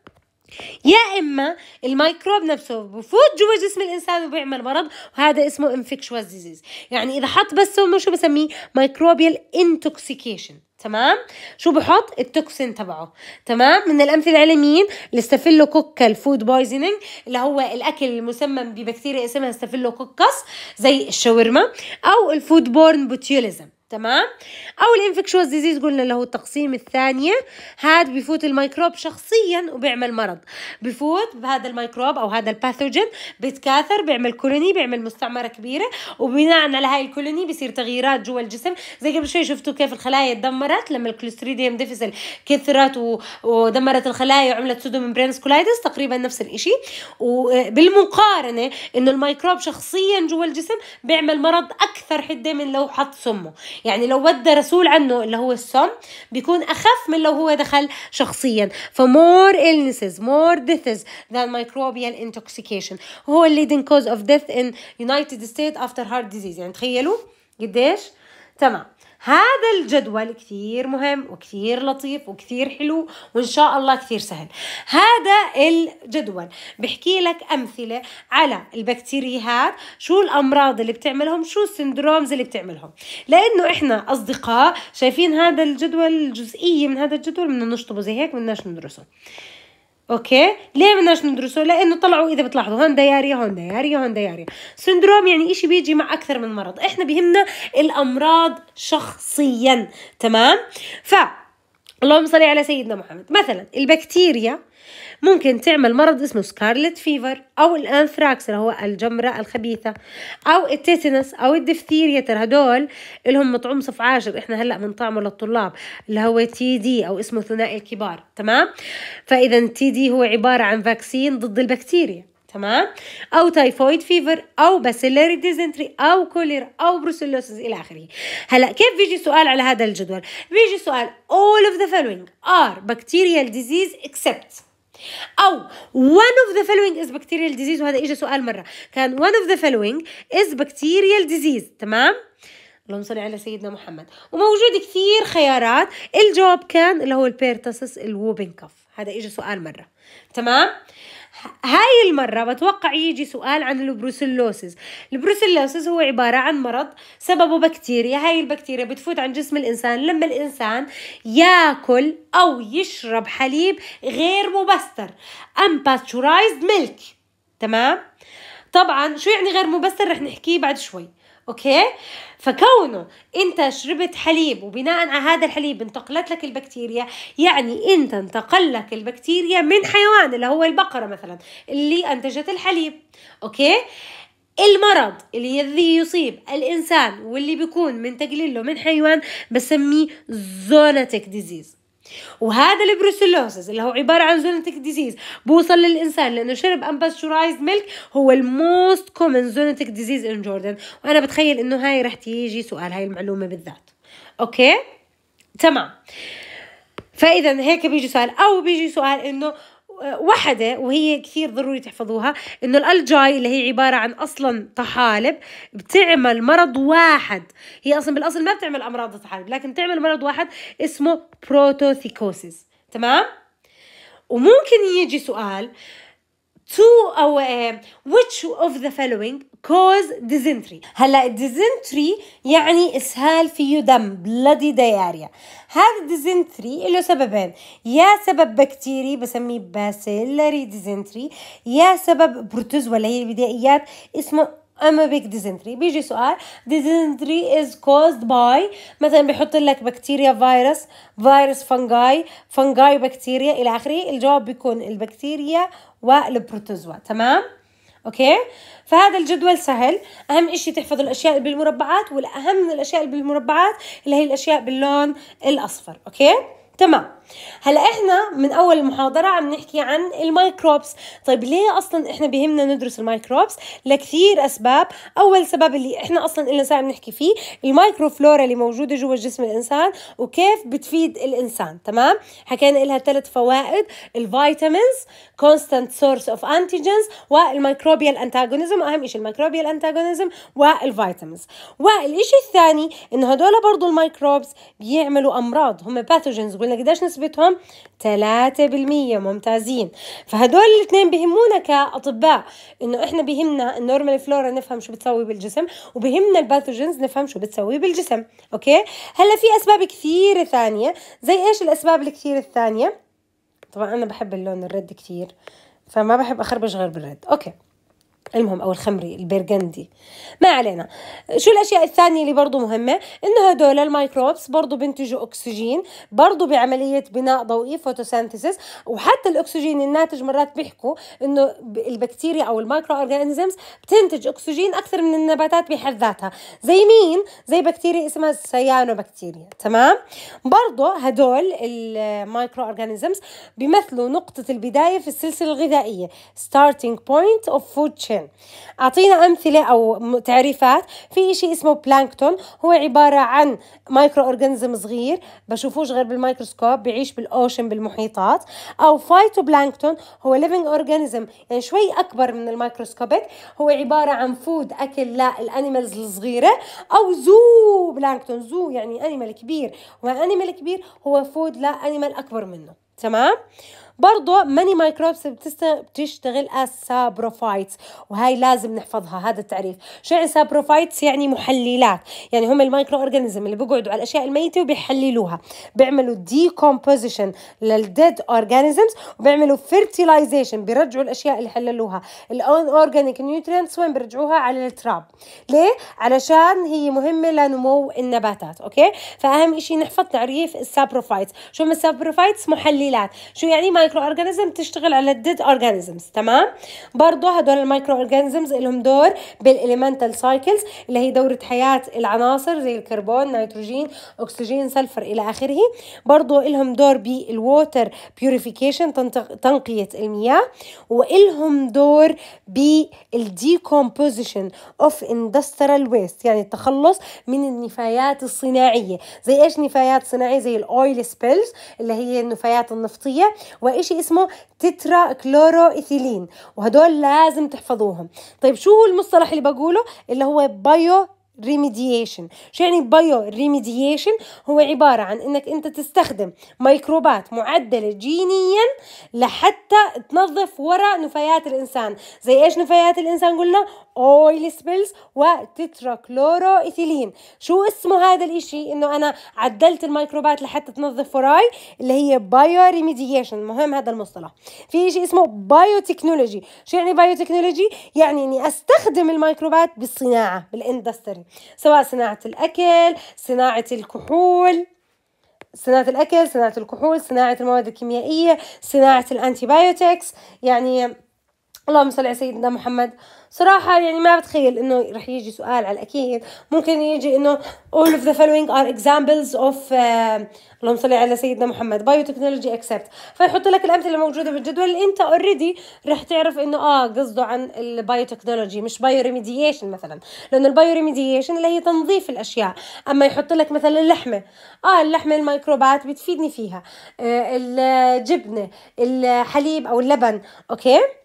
يا اما الميكروب نفسه بفوت جوا جسم الانسان وبيعمل مرض وهذا اسمه انفكشوس ديزيز يعني اذا حط بس سمه شو بسميه مايكروبيال انتوكسيكيشن تمام شو بحط التوكسين تبعه تمام من الامثله العلميين الاستافيلو كوكا الفود بويزنينج اللي هو الاكل المسمم ببكتيريا اسمها ستافيلوكوكس زي الشاورما او الفود بورن بوتيوليزم تمام او الانفكشوز ديزيز قلنا اللي هو التقسيم الثانية هاد بفوت الميكروب شخصيا وبيعمل مرض بفوت بهذا الميكروب او هذا الباثوجين بيتكاثر بيعمل كولوني بيعمل مستعمرة كبيرة وبناء على هاي الكولوني بصير تغييرات جوا الجسم زي قبل شوي شفتوا كيف الخلايا تدمرت لما الكلوستريديوم ديفيسل كثرت و... ودمرت الخلايا وعملت برينس كولايدس تقريبا نفس الشيء وبالمقارنة انه الميكروب شخصيا جوا الجسم بيعمل مرض اكثر حدة من لو حط سمه يعني لو ودى رسول عنه اللي هو السم بيكون اخف من لو هو دخل شخصيا فمور illnesses more deaths than microbial intoxication هو leading cause of death in United States after heart disease يعني تخيلوا قديش تمام هذا الجدول كثير مهم وكثير لطيف وكثير حلو وإن شاء الله كثير سهل هذا الجدول بحكي لك أمثلة على البكتيريات شو الأمراض اللي بتعملهم شو السندرومز اللي بتعملهم لأنه إحنا أصدقاء شايفين هذا الجدول جزئية من هذا الجدول بدنا نشطبه زي هيك بدناش ندرسه اوكي ليه بدناش ندرسه لانه طلعوا اذا بتلاحظوا هون دياري هون دياري هون دياري سندروم يعني إشي بيجي مع اكثر من مرض احنا بيهمنا الامراض شخصيا تمام ف اللهم صل على سيدنا محمد مثلا البكتيريا ممكن تعمل مرض اسمه سكارلت فيفر أو الأنثراكس اللي هو الجمرة الخبيثة أو التيتنس أو الدفثيريا ترى هدول لهم مطعوم صف عاشر إحنا هلأ بنطعمه للطلاب اللي هو تي دي أو اسمه ثنائي الكبار تمام فإذا تي دي هو عبارة عن فاكسين ضد البكتيريا تمام او تايفويد فيفر او باسيلاري ديزنتري او كوليرا او بروسيلوسيس الى اخره هلا كيف بيجي سؤال على هذا الجدول بيجي سؤال all of the following are bacterial disease except او one of the following is bacterial disease وهذا اجى سؤال مره كان one of the following is bacterial disease تمام اللهم صل على سيدنا محمد وموجود كثير خيارات الجواب كان اللي هو البيرتاسس الووبين كف هذا اجى سؤال مره تمام هاي المرة بتوقع يجي سؤال عن البروسيلوسيس البروسيلوسيس هو عبارة عن مرض سببه بكتيريا هاي البكتيريا بتفوت عن جسم الإنسان لما الإنسان ياكل أو يشرب حليب غير مبستر unpasteurized milk ميلك تمام طبعا شو يعني غير مبستر رح نحكيه بعد شوي اوكي فكونه انت شربت حليب وبناء على هذا الحليب انتقلت لك البكتيريا يعني انت انتقل لك البكتيريا من حيوان اللي هو البقره مثلا اللي انتجت الحليب اوكي المرض اللي الذي يصيب الانسان واللي بيكون منتقل له من حيوان بسميه زوناتك ديزيز وهذا البروسيلوسيس اللي هو عباره عن زونتك ديزيز بوصل للانسان لانه شرب امباستورايزد ميلك هو الموست كومن زونتك ديزيز ان جوردن وانا بتخيل انه هاي رح تيجي سؤال هاي المعلومه بالذات اوكي تمام فاذا هيك بيجي سؤال او بيجي سؤال انه وحدة وهي كثير ضروري تحفظوها انه الالجاي اللي هي عبارة عن اصلا طحالب بتعمل مرض واحد هي اصلا بالاصل ما بتعمل امراض طحالب لكن بتعمل مرض واحد اسمه بروتوثيكوسيس تمام؟ وممكن يجي سؤال تو او ويتش اوف ذا the كوز ديزنتري هلا الديزنتري يعني اسهال فيه دم bloody diarrhea هذا الديزنتري له سببين يا سبب بكتيري بسميه باسيلري ديزنتري يا سبب بروتوزولا هي البدائيات اسمه بيك ديزنتري بيجي سؤال ديزنتري از كوزد باي مثلا بيحط لك بكتيريا فيروس فيروس فنجاي فنجاي بكتيريا الى اخره الجواب بيكون البكتيريا والبروتوزوا تمام اوكي فهذا الجدول سهل اهم شيء تحفظ الاشياء اللي بالمربعات والاهم من الاشياء اللي بالمربعات اللي هي الاشياء باللون الاصفر اوكي تمام هلا احنا من اول المحاضره عم نحكي عن الميكروبس طيب ليه اصلا احنا بيهمنا ندرس الميكروبس لكثير اسباب اول سبب اللي احنا اصلا لنا ساعه بنحكي فيه الميكروفلورا اللي موجوده جوا جسم الانسان وكيف بتفيد الانسان تمام حكينا لها ثلاث فوائد الفيتامينز كونستانت سورس اوف انتيجنز والميكروبيال انتاجونيزم اهم شيء الميكروبيال انتاجونيزم والفيتامينز والشيء الثاني انه هدول برضه الميكروبس بيعملوا امراض هم باثوجنز قلنا قديش نسبه نسبتهم 3% ممتازين فهدول الاثنين بهمونا كأطباء إنه إحنا بهمنا النورمال فلورا نفهم شو بتسوي بالجسم وبهمنا الباثوجينز نفهم شو بتسوي بالجسم أوكي هلا في أسباب كثيرة ثانية زي إيش الأسباب الكثير الثانية طبعا أنا بحب اللون الرد كثير فما بحب أخربش غير بالرد أوكي المهم او الخمري البرجندي ما علينا شو الاشياء الثانيه اللي برضه مهمه انه هدول الميكروبس برضه بينتجوا اكسجين برضه بعمليه بناء ضوئي فوتوسينثيسيس وحتى الاكسجين الناتج مرات بيحكوا انه البكتيريا او المايكرو اورجانيزمز بتنتج اكسجين اكثر من النباتات بحد ذاتها زي مين زي بكتيريا اسمها السيانو بكتيريا تمام برضه هدول المايكرو اورجانيزمز بيمثلوا نقطه البدايه في السلسله الغذائيه starting point of food chain الكولاجين اعطينا امثله او تعريفات في شيء اسمه بلانكتون هو عباره عن مايكرو اورجانيزم صغير بشوفوش غير بالميكروسكوب بيعيش بالاوشن بالمحيطات او فايتو بلانكتون هو ليفنج اورجانيزم يعني شوي اكبر من الميكروسكوبيك هو عباره عن فود اكل للانيمالز الصغيره او زو بلانكتون زو يعني انيمال كبير وانيمال كبير هو فود لانيمال اكبر منه تمام برضه ماني مايكروبس بتشتغل as سابروفايتس وهي لازم نحفظها هذا التعريف شو يعني سابروفايتس يعني محللات يعني هم المايكرو اورجانيزم اللي بيقعدوا على الاشياء الميته وبيحللوها بيعملوا ديكومبوزيشن للديد اورجانيزمز وبيعملوا فيرتيلايزيشن بيرجعوا الاشياء اللي حللوها الاون اورجانيك نيوترينتس وين بيرجعوها على التراب ليه علشان هي مهمه لنمو النباتات اوكي فاهم شيء نحفظ تعريف السابروفايتس شو هم السابروفايتس محللات شو يعني ما المايكرو اورجانيزم بتشتغل على الديد اورجانيزمز تمام برضه هدول المايكرو اورجانيزمز لهم دور بالاليمنتال سايكلز اللي هي دوره حياه العناصر زي الكربون نيتروجين اكسجين سلفر الى اخره برضه لهم دور بالووتر بيوريفيكيشن تنقيه المياه والهم دور بالديكومبوزيشن اوف اندستريال ويست يعني التخلص من النفايات الصناعيه زي ايش نفايات صناعيه زي الاويل سبيلز اللي هي النفايات النفطيه و إشي اسمه تترا كلورو إيثيلين وهدول لازم تحفظوهم طيب شو هو المصطلح اللي بقوله اللي هو بايو ريميديشن شو يعني بايو ريميديشن هو عبارة عن انك انت تستخدم ميكروبات معدلة جينيا لحتى تنظف وراء نفايات الانسان زي ايش نفايات الانسان قلنا اويل سبيلز وتتراكلورو ايثيلين شو اسمه هذا الاشي انه انا عدلت الميكروبات لحتى تنظف فراي اللي هي بايو ريميديشن مهم هذا المصطلح في اشي اسمه بايو تكنولوجي شو يعني بايو تكنولوجي يعني اني استخدم الميكروبات بالصناعه بالاندستري سواء صناعه الاكل صناعه الكحول صناعة الأكل، صناعة الكحول، صناعة المواد الكيميائية، صناعة الأنتيبايوتكس، يعني اللهم صل على سيدنا محمد صراحة يعني ما بتخيل انه رح يجي سؤال على الاكيد ممكن يجي انه all of the following are examples of uh, اللهم صل على سيدنا محمد biotechnology accept فيحط لك الامثلة الموجودة بالجدول اللي انت اوريدي رح تعرف انه اه قصده عن البيوتكنولوجي مش بايوريميديشن مثلا لانه البيوريميديشن اللي هي تنظيف الاشياء اما يحط لك مثلا اللحمة اه اللحمة الميكروبات بتفيدني فيها آه الجبنة الحليب او اللبن اوكي okay?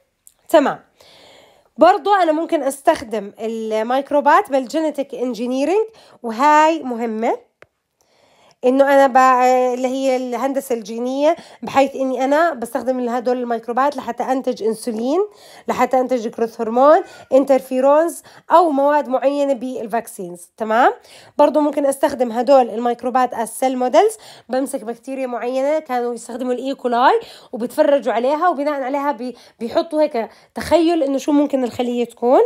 تمام برضو أنا ممكن أستخدم الميكروبات بالجينيتك انجينيرينج وهاي مهمة انه انا آه، اللي هي الهندسه الجينيه بحيث اني انا بستخدم هدول الميكروبات لحتى انتج انسولين لحتى انتج جروث هرمون انترفيرونز او مواد معينه بالفاكسينز تمام برضه ممكن استخدم هدول الميكروبات السيل مودلز بمسك بكتيريا معينه كانوا يستخدموا الايكولاي e. وبتفرجوا عليها وبناء عليها بيحطوا هيك تخيل انه شو ممكن الخليه تكون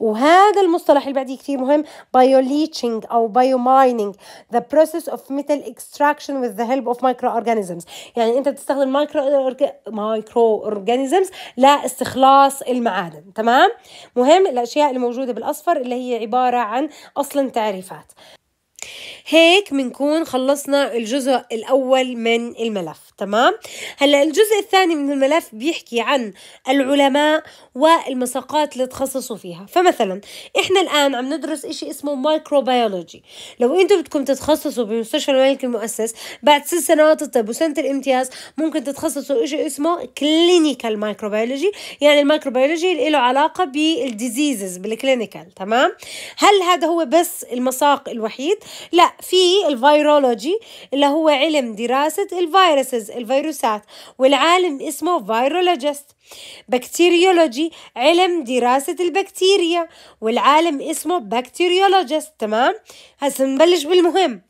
وهذا المصطلح اللي بعديه كثير مهم بايوليتشنج او بايومايننج ذا بروسيس اوف ميتال اكستراكشن وذ ذا هيلب اوف مايكرو اورجانيزمز يعني انت بتستخدم مايكرو مايكرو اورجانيزمز لاستخلاص المعادن تمام مهم الاشياء الموجوده بالاصفر اللي هي عباره عن اصلا تعريفات هيك بنكون خلصنا الجزء الاول من الملف تمام هلا الجزء الثاني من الملف بيحكي عن العلماء والمساقات اللي تخصصوا فيها فمثلا احنا الان عم ندرس إشي اسمه مايكروبيولوجي لو انتم بدكم تتخصصوا بمستشفى الملك المؤسس بعد ست سنوات الطب وسنه الامتياز ممكن تتخصصوا إشي اسمه كلينيكال مايكروبيولوجي يعني المايكروبيولوجي اللي له علاقه بالديزيزز بالكلينيكال تمام هل هذا هو بس المساق الوحيد لا في الفيرولوجي اللي هو علم دراسه الفيروسز الفيروسات والعالم اسمه فيرولوجيست بكتيريولوجي علم دراسة البكتيريا والعالم اسمه بكتيريولوجيست تمام هسه نبلش بالمهم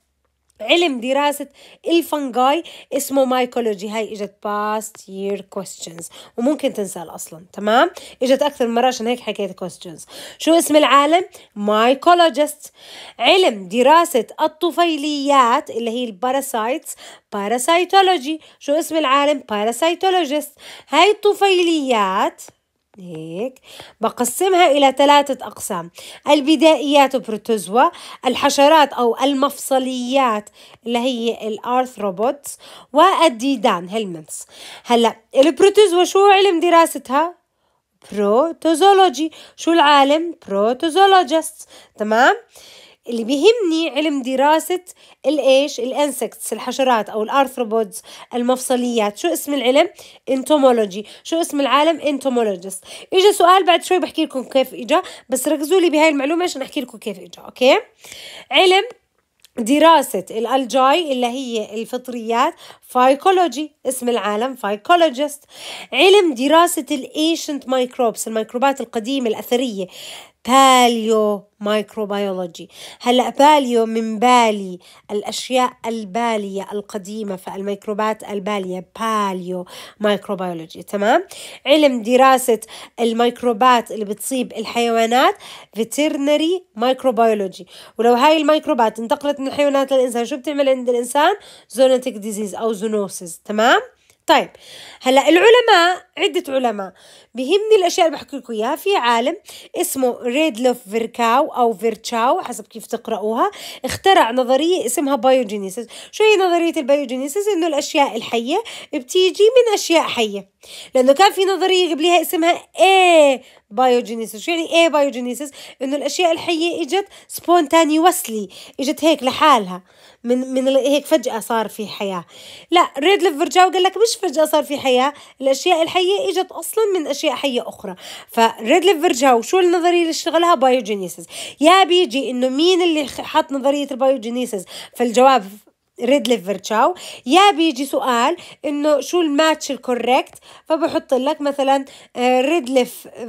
علم دراسة الفنجاي اسمه مايكولوجي هاي اجت باست يير questions وممكن تنسال اصلا تمام اجت اكثر مرة عشان هيك حكيت questions شو اسم العالم مايكولوجيست علم دراسة الطفيليات اللي هي الباراسايتس باراسايتولوجي شو اسم العالم باراسايتولوجيست هاي الطفيليات هيك بقسمها إلى ثلاثة أقسام البدائيات بروتوزوا الحشرات أو المفصليات اللي هي الأرثروبوتس والديدان هيلمنتس هلأ البروتوزوا شو علم دراستها؟ بروتوزولوجي شو العالم؟ بروتوزولوجيست تمام؟ اللي بيهمني علم دراسة الايش الانسكتس الحشرات او الارثروبودز المفصليات شو اسم العلم انتومولوجي شو اسم العالم انتومولوجيست إجا سؤال بعد شوي بحكي لكم كيف إجا بس ركزوا لي بهاي المعلومة عشان احكي لكم كيف إجا اوكي علم دراسة الألجاي اللي هي الفطريات فايكولوجي اسم العالم فايكولوجيست علم دراسة الانشنت مايكروبس الميكروبات القديمة الأثرية باليو مايكروبيولوجي هلا باليو من بالي الاشياء الباليه القديمه فالميكروبات الباليه باليو مايكروبيولوجي تمام علم دراسه الميكروبات اللي بتصيب الحيوانات فيترنري مايكروبيولوجي ولو هاي الميكروبات انتقلت من الحيوانات للانسان شو بتعمل عند الانسان زونتيك ديزيز او زونوسيس تمام طيب هلا العلماء عدة علماء بيهمني الاشياء اللي بحكي لكم اياها في عالم اسمه ريدلوف فيركاو او فيرتشاو حسب كيف تقراوها اخترع نظريه اسمها بايوجينيسيس شو هي نظريه البايوجينيسيس انه الاشياء الحيه بتيجي من اشياء حيه لانه كان في نظريه قبلها اسمها ايه بايوجينيسيس شو يعني ايه بايوجينيسيس انه الاشياء الحيه اجت سبونتانيوسلي اجت هيك لحالها من من هيك فجاه صار في حياه لا ريدلوف فيرجاو قال لك مش فجاه صار في حياه الاشياء الحيه اجت اصلا من أشياء أشياء حية أخرى فريد ليفرجاو شو النظرية اللي اشتغلها بايوجينيسيس يا بيجي إنه مين اللي حط نظرية البايوجينيسيس فالجواب ريد تشاو يا بيجي سؤال انه شو الماتش الكوريكت فبحط لك مثلا آه، ريد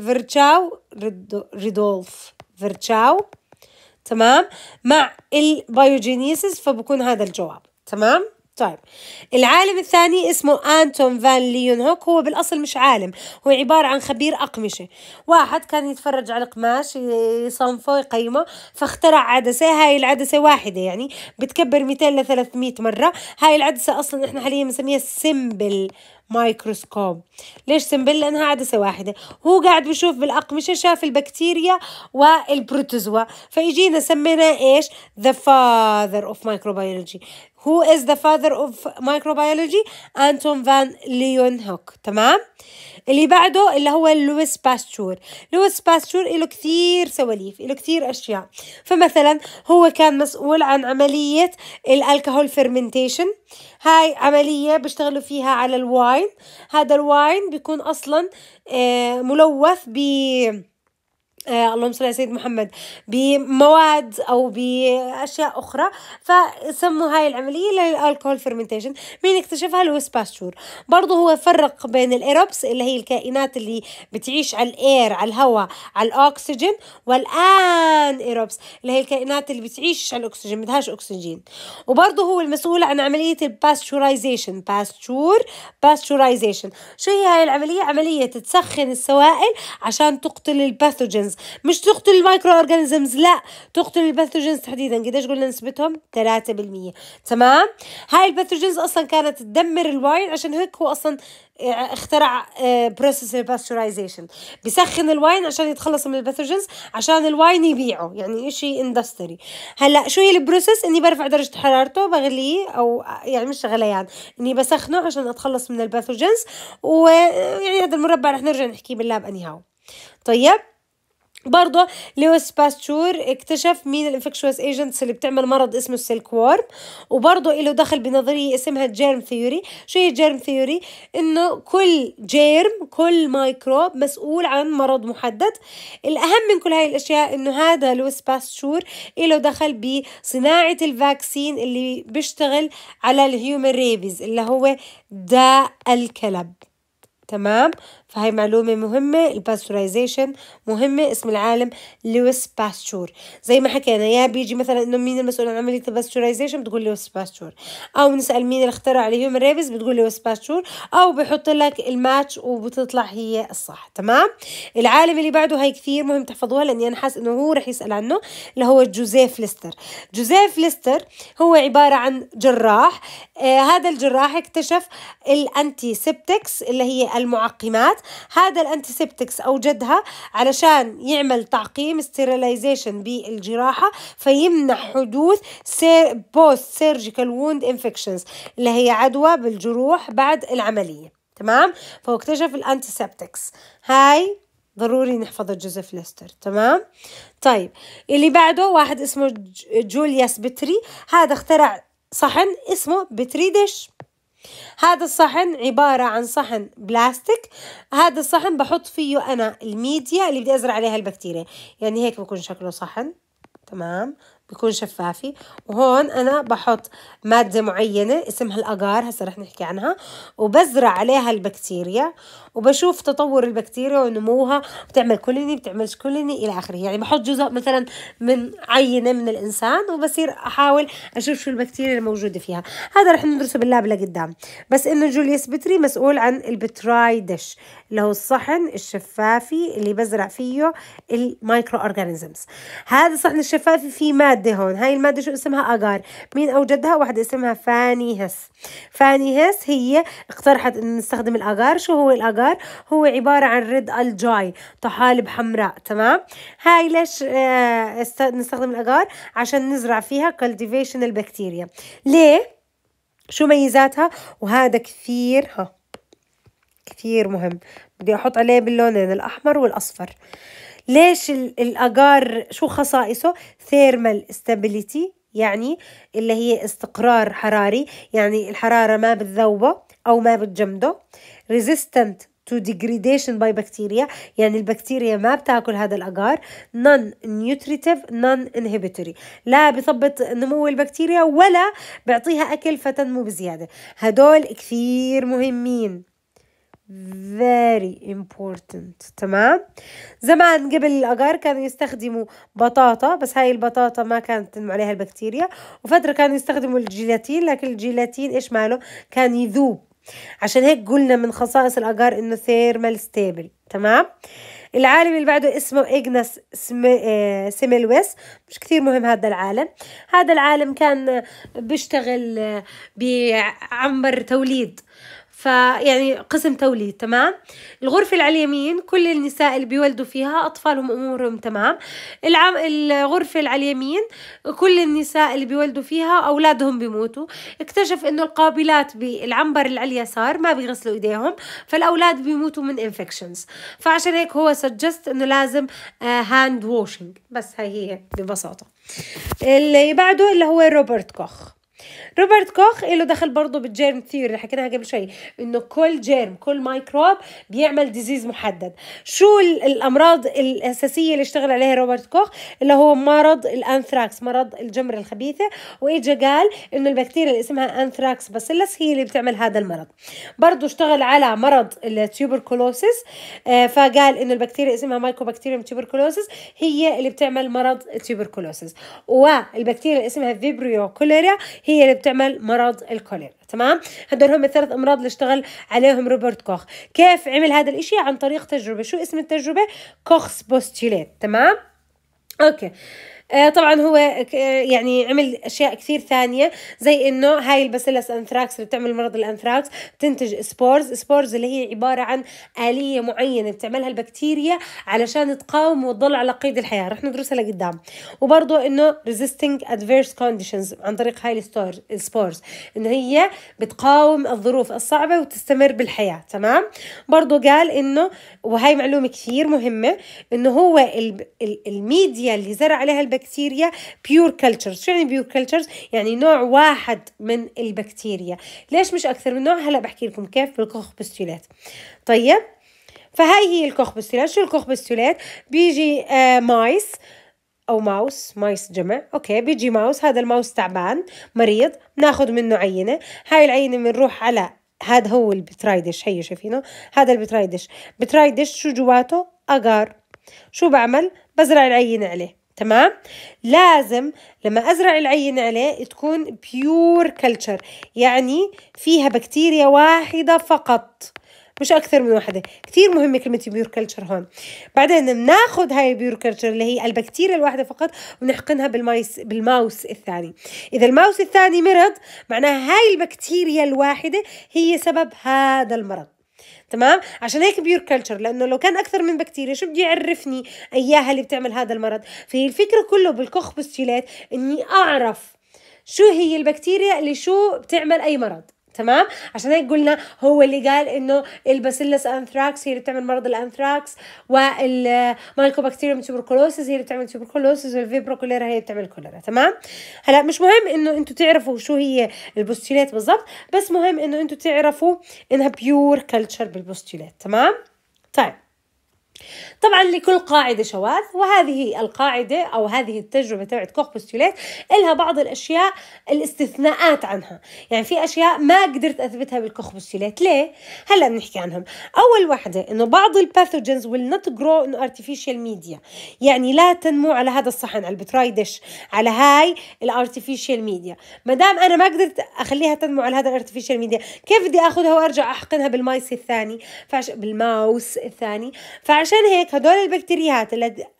فيرتشاو ريدولف فيرتشاو تمام مع البايوجينيسيس فبكون هذا الجواب تمام طيب العالم الثاني اسمه أنتون فان ليونهوك هو بالأصل مش عالم هو عبارة عن خبير أقمشة واحد كان يتفرج على قماش يصنفه يقيمه فاخترع عدسة هاي العدسة واحدة يعني بتكبر 200 ل 300 مرة هاي العدسة أصلا إحنا حاليا بنسميها سيمبل مايكروسكوب ليش سمبل لانها عدسه واحده هو قاعد بشوف بالاقمشه شاف البكتيريا والبروتوزوا فاجينا سميناه ايش ذا فاذر اوف مايكروبيولوجي Who is the father of microbiology? أنتون فان ليون هوك تمام؟ اللي بعده اللي هو لويس باستور لويس باستور له كثير سواليف له كثير أشياء فمثلا هو كان مسؤول عن عملية الألكهول فيرمنتيشن هاي عملية بيشتغلوا فيها على الواين هذا الواين بيكون أصلا آه، ملوث ب آه، اللهم صل على سيد محمد بمواد او باشياء اخرى فسموا هاي العمليه للالكول فيرمنتيشن مين اكتشفها لويس باستور برضه هو فرق بين الايروبس اللي هي الكائنات اللي بتعيش على الاير على الهواء على الاكسجين والان ايروبس اللي هي الكائنات اللي بتعيش على الاكسجين بدهاش اكسجين وبرضه هو المسؤول عن عمليه الباستورايزيشن باستور باستورايزيشن شو هي هاي العمليه عمليه تسخن السوائل عشان تقتل الباثوجنز مش تقتل المايكرو اورجانيزمز لا تقتل الباثوجينز تحديدا قديش قلنا نسبتهم 3% تمام هاي الباثوجينز اصلا كانت تدمر الواين عشان هيك هو اصلا آه، اخترع بروسيس آه، الباستورايزيشن بسخن الواين عشان يتخلص من الباثوجينز عشان الواين يبيعه يعني شيء اندستري هلا شو هي البروسيس اني برفع درجه حرارته بغليه او آه، يعني مش غليان يعني. اني بسخنه عشان اتخلص من الباثوجينز ويعني هذا المربع رح نرجع نحكيه باللاب انيهاو طيب برضه لويس باستشور اكتشف مين الانفكشوس ايجنتس اللي بتعمل مرض اسمه السلك وورم وبرضه له دخل بنظريه اسمها جيرم ثيوري شو هي الجيرم ثيوري انه كل جيرم كل مايكروب مسؤول عن مرض محدد الاهم من كل هاي الاشياء انه هذا لويس باستشور له دخل بصناعه الفاكسين اللي بيشتغل على الهيومن ريبيز اللي هو داء الكلب تمام فهي معلومة مهمة الباستورايزيشن مهمة اسم العالم لويس باستور زي ما حكينا يا بيجي مثلا انه مين المسؤول عن عملية الباستورايزيشن بتقول لويس باستور او بنسأل مين اللي اخترع الهيومن ريبز بتقول لويس باستور او بحط لك الماتش وبتطلع هي الصح تمام العالم اللي بعده هي كثير مهم تحفظوها لاني انا حاسة انه هو رح يسأل عنه اللي هو جوزيف ليستر جوزيف ليستر هو عبارة عن جراح آه هذا الجراح اكتشف الانتي سبتكس اللي هي المعقمات هذا الانتسبتكس اوجدها علشان يعمل تعقيم ستيريلايزيشن بالجراحه فيمنع حدوث سير بوست سيرجيكال ووند انفكشنز اللي هي عدوى بالجروح بعد العمليه تمام فهو اكتشف الانتيسيبتكس هاي ضروري نحفظ جوزيف ليستر تمام طيب اللي بعده واحد اسمه جولياس بتري هذا اخترع صحن اسمه بتري ديش هذا الصحن عبارة عن صحن بلاستيك هذا الصحن بحط فيه أنا الميديا اللي بدي أزرع عليها البكتيريا يعني هيك بكون شكله صحن تمام بكون شفافي وهون أنا بحط مادة معينة اسمها الأجار هسا رح نحكي عنها وبزرع عليها البكتيريا وبشوف تطور البكتيريا ونموها بتعمل كلني بتعملش كلني الى اخره يعني بحط جزء مثلا من عينه من الانسان وبصير احاول اشوف شو البكتيريا الموجوده فيها هذا رح ندرسه باللاب لقدام بس انه جوليوس بتري مسؤول عن البتراي دش اللي هو الصحن الشفافي اللي بزرع فيه المايكرو اورجانيزمز هذا الصحن الشفافي فيه ماده هون هاي الماده شو اسمها اجار مين اوجدها واحده اسمها فاني هس فاني هس هي اقترحت ان نستخدم الاجار شو هو الاجار الأخضر هو عبارة عن ريد الجاي طحالب حمراء تمام هاي ليش آه نستخدم الأجار عشان نزرع فيها كالتيفيشن البكتيريا ليه شو ميزاتها وهذا كثير ها كثير مهم بدي أحط عليه باللونين الأحمر والأصفر ليش الأجار شو خصائصه ثيرمال ستابيليتي يعني اللي هي استقرار حراري يعني الحرارة ما بتذوبه أو ما بتجمده ريزيستنت to degradation by bacteria يعني البكتيريا ما بتاكل هذا الاجار non nutritive non inhibitory لا بثبط نمو البكتيريا ولا بيعطيها اكل فتنمو بزياده هدول كثير مهمين very important تمام زمان قبل الأجار كانوا يستخدموا بطاطا بس هاي البطاطا ما كانت تنمو عليها البكتيريا وفترة كانوا يستخدموا الجيلاتين لكن الجيلاتين إيش ماله كان يذوب عشان هيك قلنا من خصائص الأجار إنه ثيرمال ستيبل تمام العالم اللي بعده اسمه إجناس آه، سيميلويس مش كثير مهم هذا العالم هذا العالم كان بيشتغل بعمر توليد فيعني قسم توليد تمام الغرفة اللي على اليمين كل النساء اللي بيولدوا فيها أطفالهم أمورهم تمام العم... الغرفة اللي على اليمين كل النساء اللي بيولدوا فيها أولادهم بيموتوا اكتشف إنه القابلات بالعنبر اللي على اليسار ما بيغسلوا إيديهم فالأولاد بيموتوا من إنفكشنز فعشان هيك هو سجست إنه لازم هاند آه، washing بس هاي هي ببساطة اللي بعده اللي هو روبرت كوخ روبرت كوخ له دخل برضه بالجيرم ثيوري اللي حكيناها قبل شوي انه كل جيرم كل ميكروب بيعمل ديزيز محدد شو الامراض الاساسيه اللي اشتغل عليها روبرت كوخ اللي هو مرض الانثراكس مرض الجمر الخبيثه واجا قال انه البكتيريا اللي اسمها انثراكس باسيلس هي اللي بتعمل هذا المرض برضه اشتغل على مرض التيوبركولوسيس آه، فقال انه البكتيريا اسمها مايكوبكتيريوم تيوبركولوسيس هي اللي بتعمل مرض التيوبركولوسيس والبكتيريا اللي اسمها فيبريو كوليرا هي اللي بتعمل مرض الكوليرا تمام هدول هم الثلاث امراض اللي اشتغل عليهم روبرت كوخ كيف عمل هذا الاشي عن طريق تجربه شو اسم التجربه كوخس بوستيليت تمام اوكي آه، طبعا هو آه، يعني عمل اشياء كثير ثانيه زي انه هاي الباسيلس انثراكس اللي بتعمل مرض الانثراكس بتنتج سبورز سبورز اللي هي عباره عن اليه معينه بتعملها البكتيريا علشان تقاوم وتضل على قيد الحياه رح ندرسها لقدام وبرضه انه ريزيستنج ادفيرس كونديشنز عن طريق هاي السبورز انه هي بتقاوم الظروف الصعبه وتستمر بالحياه تمام برضه قال انه وهي معلومه كثير مهمه انه هو الميديا اللي زرع عليها البكتيريا البكتيريا بيور كلتشرز شو يعني بيور كلتشرز يعني نوع واحد من البكتيريا ليش مش اكثر من نوع هلا بحكي لكم كيف بالكوخ بالكوخبستولات طيب فهاي هي الكوخ الكوخبستولات شو الكوخ الكوخبستولات بيجي آه مايس او ماوس مايس جمع اوكي بيجي ماوس هذا الماوس تعبان مريض بناخذ منه عينه هاي العينه بنروح على هذا هو البترايدش هي شايفينه هذا البترايدش بترايدش شو جواته اجار شو بعمل بزرع العينه عليه تمام لازم لما ازرع العينه عليه تكون بيور كلتشر يعني فيها بكتيريا واحده فقط مش اكثر من واحده كثير مهمه كلمه بيور كلتشر هون بعدين بناخذ هاي البيور كلتشر اللي هي البكتيريا الواحده فقط ونحقنها بالمايس بالماوس الثاني اذا الماوس الثاني مرض معناها هاي البكتيريا الواحده هي سبب هذا المرض تمام عشان هيك بيور كلتشر لانه لو كان اكثر من بكتيريا شو بدي يعرفني اياها اللي بتعمل هذا المرض فهي الفكره كله بالكوخ بوستيلات اني اعرف شو هي البكتيريا اللي شو بتعمل اي مرض تمام عشان هيك قلنا هو اللي قال انه الباسيلس انثراكس هي اللي بتعمل مرض الانثراكس والمايكوبكتيريوم توبركلوسيس هي اللي بتعمل توبركلوسيس والفيبرو كوليرا هي اللي بتعمل كوليرا تمام هلا مش مهم انه انتم تعرفوا شو هي البوستيلات بالضبط بس مهم انه انتم تعرفوا انها بيور كلتشر بالبوستيلات تمام طيب طبعا لكل قاعده شواذ وهذه القاعده او هذه التجربه تبعت كوخ بوستوليت لها بعض الاشياء الاستثناءات عنها يعني في اشياء ما قدرت اثبتها بالكوخ بوستوليت ليه هلا بنحكي عنهم اول وحده انه بعض الباثوجنز ويل نوت جرو ان ارتفيشال ميديا يعني لا تنمو على هذا الصحن على البتراي ديش على هاي الارتفيشال ميديا ما دام انا ما قدرت اخليها تنمو على هذا الارتفيشال ميديا كيف بدي اخذها وارجع احقنها بالمايس الثاني فعش بالماوس الثاني فعش عشان هيك هدول البكتيريات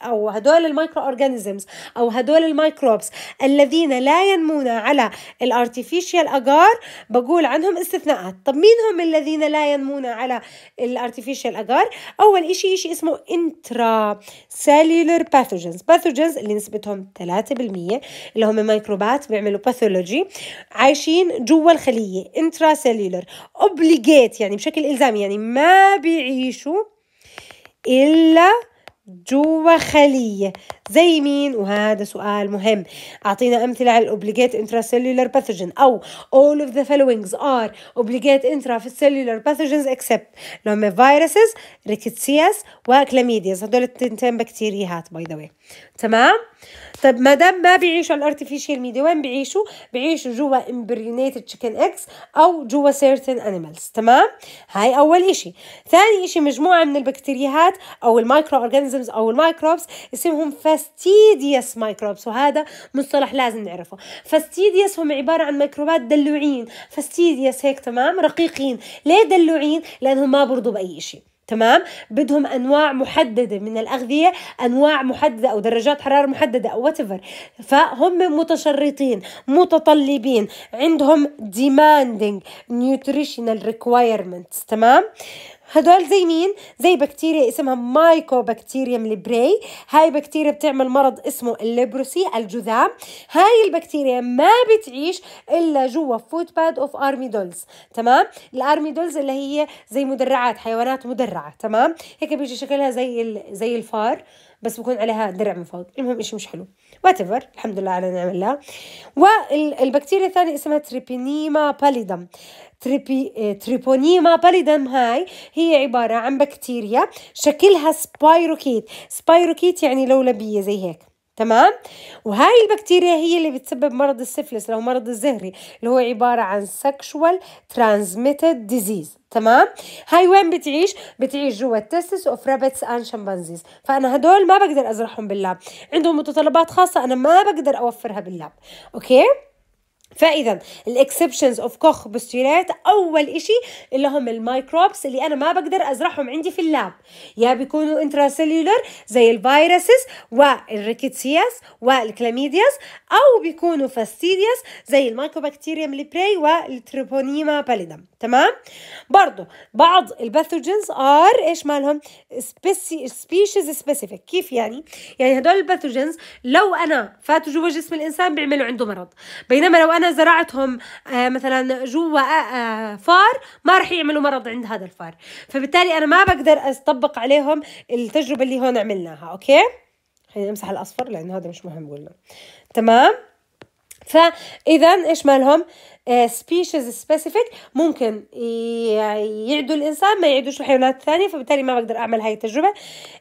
او هدول المايكرو اورجانيزمز او هدول الميكروبس الذين لا ينمون على الارتفيشال اجار بقول عنهم استثناءات طب مين هم الذين لا ينمون على الارتفيشال اجار اول شيء شيء اسمه انترا سيلولر باثوجنز باثوجنز اللي نسبتهم 3% اللي هم ميكروبات بيعملوا باثولوجي عايشين جوا الخليه انترا سيلولر اوبليجيت يعني بشكل الزامي يعني ما بيعيشوا إلا جوا خلية زي مين وهذا سؤال مهم أعطينا أمثلة على الأوبليجيت intracellular pathogen أو all of the followings are obligate intracellular pathogens except اللي هم viruses rickettsias وكلاميديز هدول التنتين بكتيريات باي ذا تمام ما طيب، مادام ما بيعيشوا على الارتفيشال ميديا وين بيعيشوا بيعيشوا جوا امبريونيتد تشيكن اكس او جوا سيرتن انيمالز تمام هاي اول اشي ثاني اشي مجموعه من البكتيريات او المايكرو اورجانيزمز او المايكروبس اسمهم فاستيديوس مايكروبس وهذا مصطلح لازم نعرفه فاستيديوس هم عباره عن ميكروبات دلوعين فاستيديوس هيك تمام رقيقين ليه دلوعين لانهم ما برضوا باي شيء تمام بدهم انواع محدده من الاغذيه انواع محدده او درجات حراره محدده او whatever فهم متشرطين متطلبين عندهم demanding nutritional requirements تمام هدول زي مين؟ زي بكتيريا اسمها مايكو بكتيريم ليبري هاي بكتيريا بتعمل مرض اسمه الليبروسي الجذام هاي البكتيريا ما بتعيش إلا جوا فوت باد أوف أرمي دولز تمام؟ الأرمي دولز اللي هي زي مدرعات حيوانات مدرعة تمام؟ هيك بيجي شكلها زي زي الفار بس بكون عليها درع من فوق المهم إشي مش حلو وات الحمد لله على نعم الله والبكتيريا الثانيه اسمها تريبينيما باليدم تريبي... تريبونيما باليدم هاي هي عبارة عن بكتيريا شكلها سبايروكيت سبايروكيت يعني لولبية زي هيك تمام وهاي البكتيريا هي اللي بتسبب مرض السفلس لو مرض الزهري اللي هو عبارة عن sexual transmitted ديزيز تمام هاي وين بتعيش بتعيش جوا التستس اوف رابتس ان شمبانزيز فانا هدول ما بقدر ازرعهم باللاب عندهم متطلبات خاصه انا ما بقدر اوفرها باللاب اوكي فاذا الاكسبشنز اوف كوخ بوستيرات اول إشي اللي هم الميكروبس اللي انا ما بقدر ازرعهم عندي في اللاب يا بيكونوا انتراسيلولر زي الفيروسز والريكيتسياس والكلاميدياس او بيكونوا فاستيديس زي المايكوبكتيريوم ليبري والتريبونيما باليدم تمام برضو بعض الباثوجينز ار ايش مالهم سبيشيز سبيسيفيك كيف يعني يعني هدول الباثوجينز لو انا فاتوا جوا جسم الانسان بيعملوا عنده مرض بينما لو انا زرعتهم آه مثلا جوا آه, آه، فار ما رح يعملوا مرض عند هذا الفار فبالتالي انا ما بقدر اطبق عليهم التجربه اللي هون عملناها اوكي خلينا نمسح الاصفر لانه هذا مش مهم قلنا تمام فاذا ايش مالهم سبيشيز آه، سبيسيفيك ممكن يعدوا الانسان ما يعدوش الحيوانات الثانيه فبالتالي ما بقدر اعمل هاي التجربه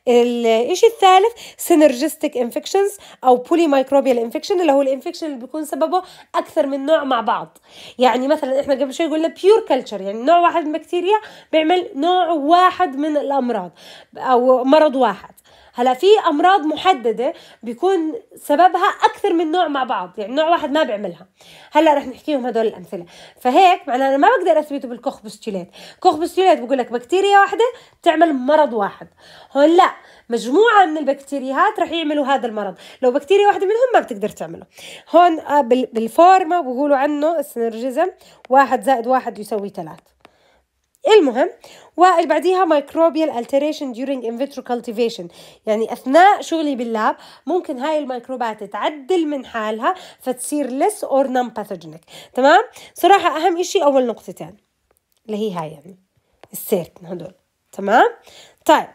الشيء الثالث سينرجستيك انفكشنز او بولي مايكروبيال انفكشن اللي هو الانفكشن اللي بيكون سببه اكثر من نوع مع بعض يعني مثلا احنا قبل شوي قلنا بيور كلتشر يعني نوع واحد من البكتيريا بيعمل نوع واحد من الامراض او مرض واحد هلا في امراض محدده بيكون سببها اكثر من نوع مع بعض يعني نوع واحد ما بيعملها هلا رح نحكيهم هدول الامثله فهيك معناها انا ما بقدر اثبته بالكوخ كوخ كوخبوستولات بقول لك بكتيريا واحده بتعمل مرض واحد هون لا مجموعه من البكتيريات رح يعملوا هذا المرض لو بكتيريا واحده منهم ما بتقدر تعمله هون آه، بالفورما بقولوا عنه السنرجزم واحد زائد واحد يساوي ثلاث المهم واللي بعديها مايكروبيال التريشن during in vitro cultivation يعني اثناء شغلي باللاب ممكن هاي الميكروبات تعدل من حالها فتصير less or non pathogenic تمام صراحه اهم شيء اول نقطتين اللي هي هاي يعني السيرتن هدول تمام طيب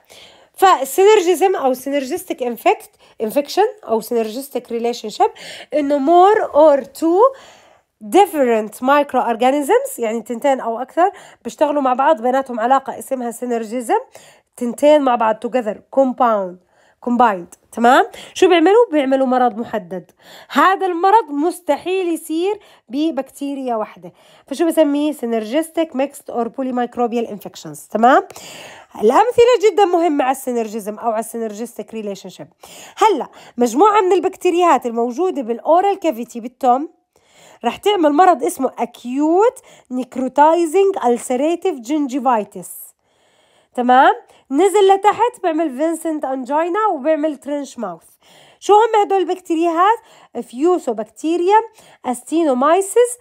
فالسينرجيزم او سينرجيستك انفكت انفكشن او سينرجيستك ريليشن شيب انه مور اور تو different microorganisms يعني تنتين او اكثر بيشتغلوا مع بعض بيناتهم علاقه اسمها synergism تنتين مع بعض together compound combined تمام شو بيعملوا بيعملوا مرض محدد هذا المرض مستحيل يصير ببكتيريا واحده فشو بسميه synergistic mixed or polymicrobial infections تمام الامثله جدا مهمه على السينرجيزم او على السينرجيستيك ريليشن شيب هلا مجموعه من البكتيريات الموجوده بالاورال كافيتي بالتوم رح تعمل مرض اسمه acute necrotizing ulcerative gingivitis تمام نزل لتحت بيعمل فينسنت انجينا وبعمل ترنش ماوث شو هم هدول البكتيرياهات فيوسو بكتيريا استينومايسيس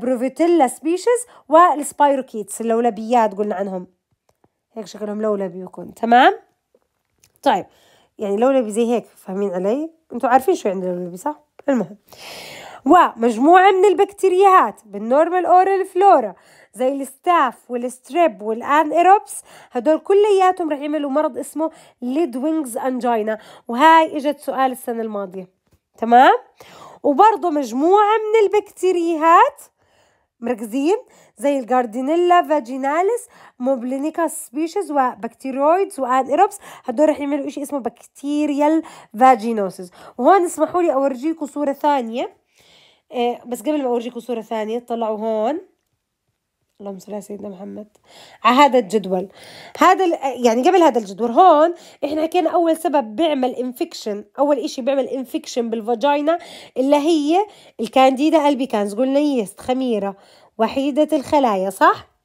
بروفيتيلا سبيشيز والسبايروكيتس اللولبيات قلنا عنهم هيك شكلهم لولبي يكون تمام طيب يعني لولبي زي هيك فاهمين علي انتوا عارفين شو عند يعني لولبي صح المهم ومجموعة من البكتيريات بالنورمال اورال فلورا زي الستاف والستريب والان ايروبس هدول كلياتهم رح يعملوا مرض اسمه ليد وينجز انجينا وهاي اجت سؤال السنة الماضية تمام وبرضه مجموعة من البكتيريات مركزين زي الجاردينيلا فاجيناليس موبلينيكا سبيشيز وبكتيرويدز وان ايروبس هدول رح يعملوا شيء اسمه بكتيريال فاجينوسز وهون اسمحوا لي اورجيكم صوره ثانيه إيه بس قبل ما اورجيكم صوره ثانيه طلعوا هون اللهم صل على سيدنا محمد على هذا الجدول هذا يعني قبل هذا الجدول هون احنا حكينا اول سبب بيعمل انفكشن اول إشي بيعمل انفكشن بالفاجينا اللي هي الكانديدا البيكانز قلنا يست خميره وحيده الخلايا صح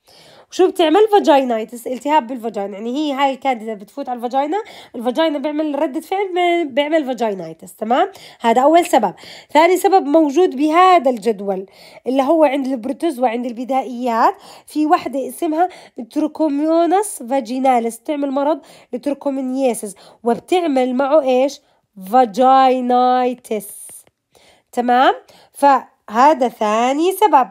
وشو بتعمل فاجينايتس التهاب بالفاجينا يعني هي هاي الكانديدا بتفوت على الفاجينا الفاجينا بيعمل ردة فعل بيعمل فاجينايتس تمام هذا أول سبب ثاني سبب موجود بهذا الجدول اللي هو عند البروتوز عند البدائيات في وحدة اسمها تروكوميونس فاجيناليس بتعمل مرض التروكومينيسيس وبتعمل معه ايش فاجينايتس تمام فهذا ثاني سبب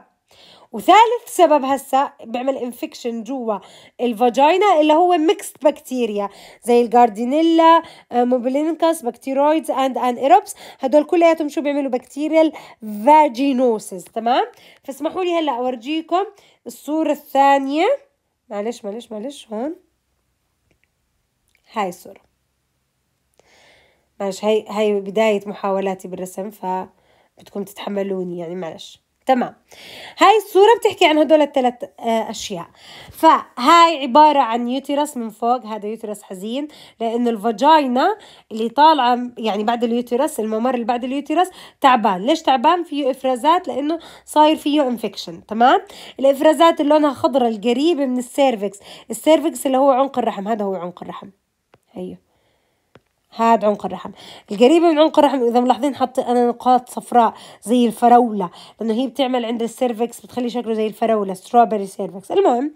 وثالث سبب هسه بيعمل انفكشن جوا الفاجينا اللي هو ميكست بكتيريا زي الجاردينيلا موبلينكس بكتيرويدز اند ان ايروبس هدول كلياتهم شو بيعملوا بكتيريا فاجينوسز تمام فاسمحوا لي هلا اورجيكم الصوره الثانيه معلش معلش معلش هون هاي الصوره معلش هاي هاي بدايه محاولاتي بالرسم ف بدكم تتحملوني يعني معلش تمام هاي الصورة بتحكي عن هدول الثلاث آه، أشياء فهاي عبارة عن يوترس من فوق هذا يوترس حزين لأنه الفاجينا اللي طالعة يعني بعد اليوترس الممر اللي بعد اليوترس تعبان ليش تعبان فيه إفرازات لأنه صاير فيه انفكشن تمام الإفرازات اللي لونها خضرة القريبة من السيرفكس السيرفكس اللي هو عنق الرحم هذا هو عنق الرحم أيوه هاد عنق الرحم القريبة من عنق الرحم اذا ملاحظين حاطين انا نقاط صفراء زي الفراوله لانه هي بتعمل عند السيرفكس بتخلي شكله زي الفراوله سترابري سيرفكس المهم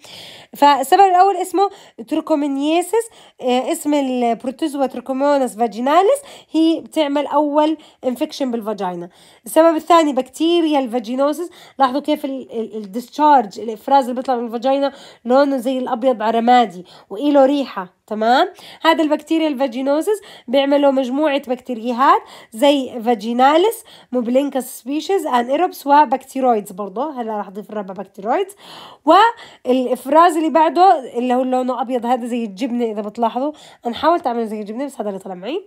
فالسبب الاول اسمه تركومينيسيس آه، اسم البروتوزوا تركومونس فاجيناليس هي بتعمل اول انفكشن بالفاجينا السبب الثاني بكتيريا الفاجينوسيس لاحظوا كيف الديسشارج الافراز اللي بيطلع من الفاجينا لونه زي الابيض على رمادي وإله ريحه تمام هذا البكتيريا الفاجينوزس بيعملوا مجموعة بكتيريات زي فاجيناليس موبلينكس سبيشيز ان ايروبس وبكتيرويدز برضه هلا راح اضيف الرابع بكتيرويدز والافراز اللي بعده اللي هو لونه ابيض هذا زي الجبنة اذا بتلاحظوا انا حاولت اعمله زي الجبنة بس هذا اللي طلع معي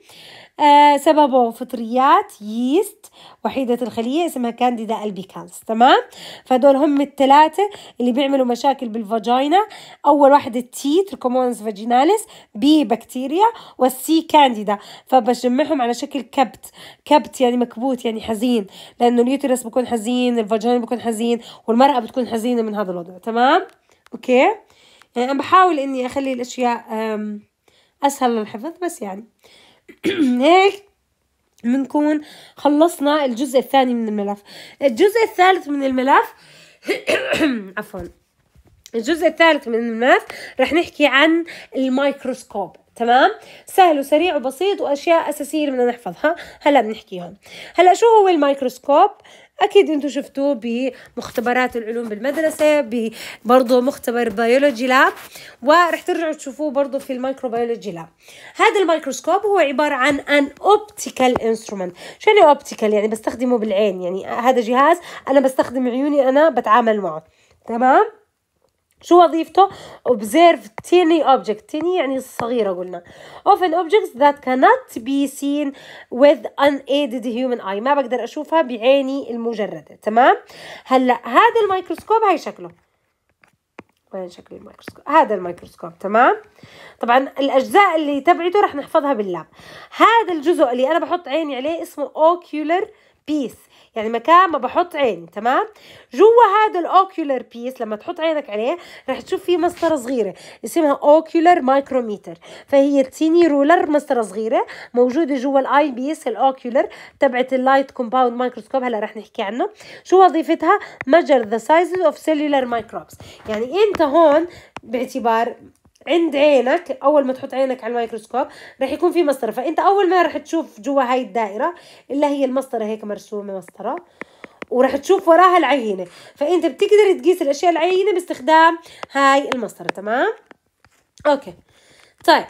آه سببه فطريات ييست وحيدة الخلية اسمها كانديدا البيكانس تمام فدول هم الثلاثة اللي بيعملوا مشاكل بالفاجينا أول واحد تي تركومونس فاجيناليس بي بكتيريا والسي كانديدا فبجمعهم على شكل كبت كبت يعني مكبوت يعني حزين لأنه اليوترس بكون حزين الفاجينا بكون حزين والمرأة بتكون حزينة من هذا الوضع تمام أوكي يعني أنا بحاول إني أخلي الأشياء أسهل للحفظ بس يعني هيك إيه، بنكون خلصنا الجزء الثاني من الملف الجزء الثالث من الملف عفوا الجزء الثالث من الملف رح نحكي عن الميكروسكوب تمام سهل وسريع وبسيط واشياء اساسيه اللي بدنا نحفظها هلا بنحكيهم هلا شو هو الميكروسكوب اكيد انتم شفتوه بمختبرات العلوم بالمدرسه برضه مختبر بيولوجي لاب ورح ترجعوا تشوفوه برضه في الميكروبيولوجي لاب هذا الميكروسكوب هو عباره عن ان اوبتيكال انسترومنت شو يعني اوبتيكال يعني بستخدمه بالعين يعني هذا جهاز انا بستخدم عيوني انا بتعامل معه تمام شو وظيفته؟ observe tiny object tiny يعني الصغيرة قلنا often objects that cannot be seen with unaided human eye ما بقدر أشوفها بعيني المجردة تمام؟ هلأ هذا الميكروسكوب هاي شكله وين شكل الميكروسكوب هذا الميكروسكوب تمام طبعا الاجزاء اللي تبعته رح نحفظها باللاب هذا الجزء اللي انا بحط عيني عليه اسمه اوكيولر بيس يعني مكان ما بحط عيني تمام جوا هذا الاوكيولر بيس لما تحط عينك عليه رح تشوف فيه مسطره صغيره اسمها اوكيولر مايكروميتر فهي تيني رولر مسطره صغيره موجوده جوا الاي بيس الاوكيولر تبعت اللايت كومباوند مايكروسكوب هلا رح نحكي عنه شو وظيفتها measure the sizes of cellular microbes يعني انت هون باعتبار عند عينك اول ما تحط عينك على الميكروسكوب راح يكون في مسطره فانت اول ما راح تشوف جوا هاي الدائره اللي هي المسطره هيك مرسومه مسطره وراح تشوف وراها العينه فانت بتقدر تقيس الاشياء العينه باستخدام هاي المسطره تمام اوكي طيب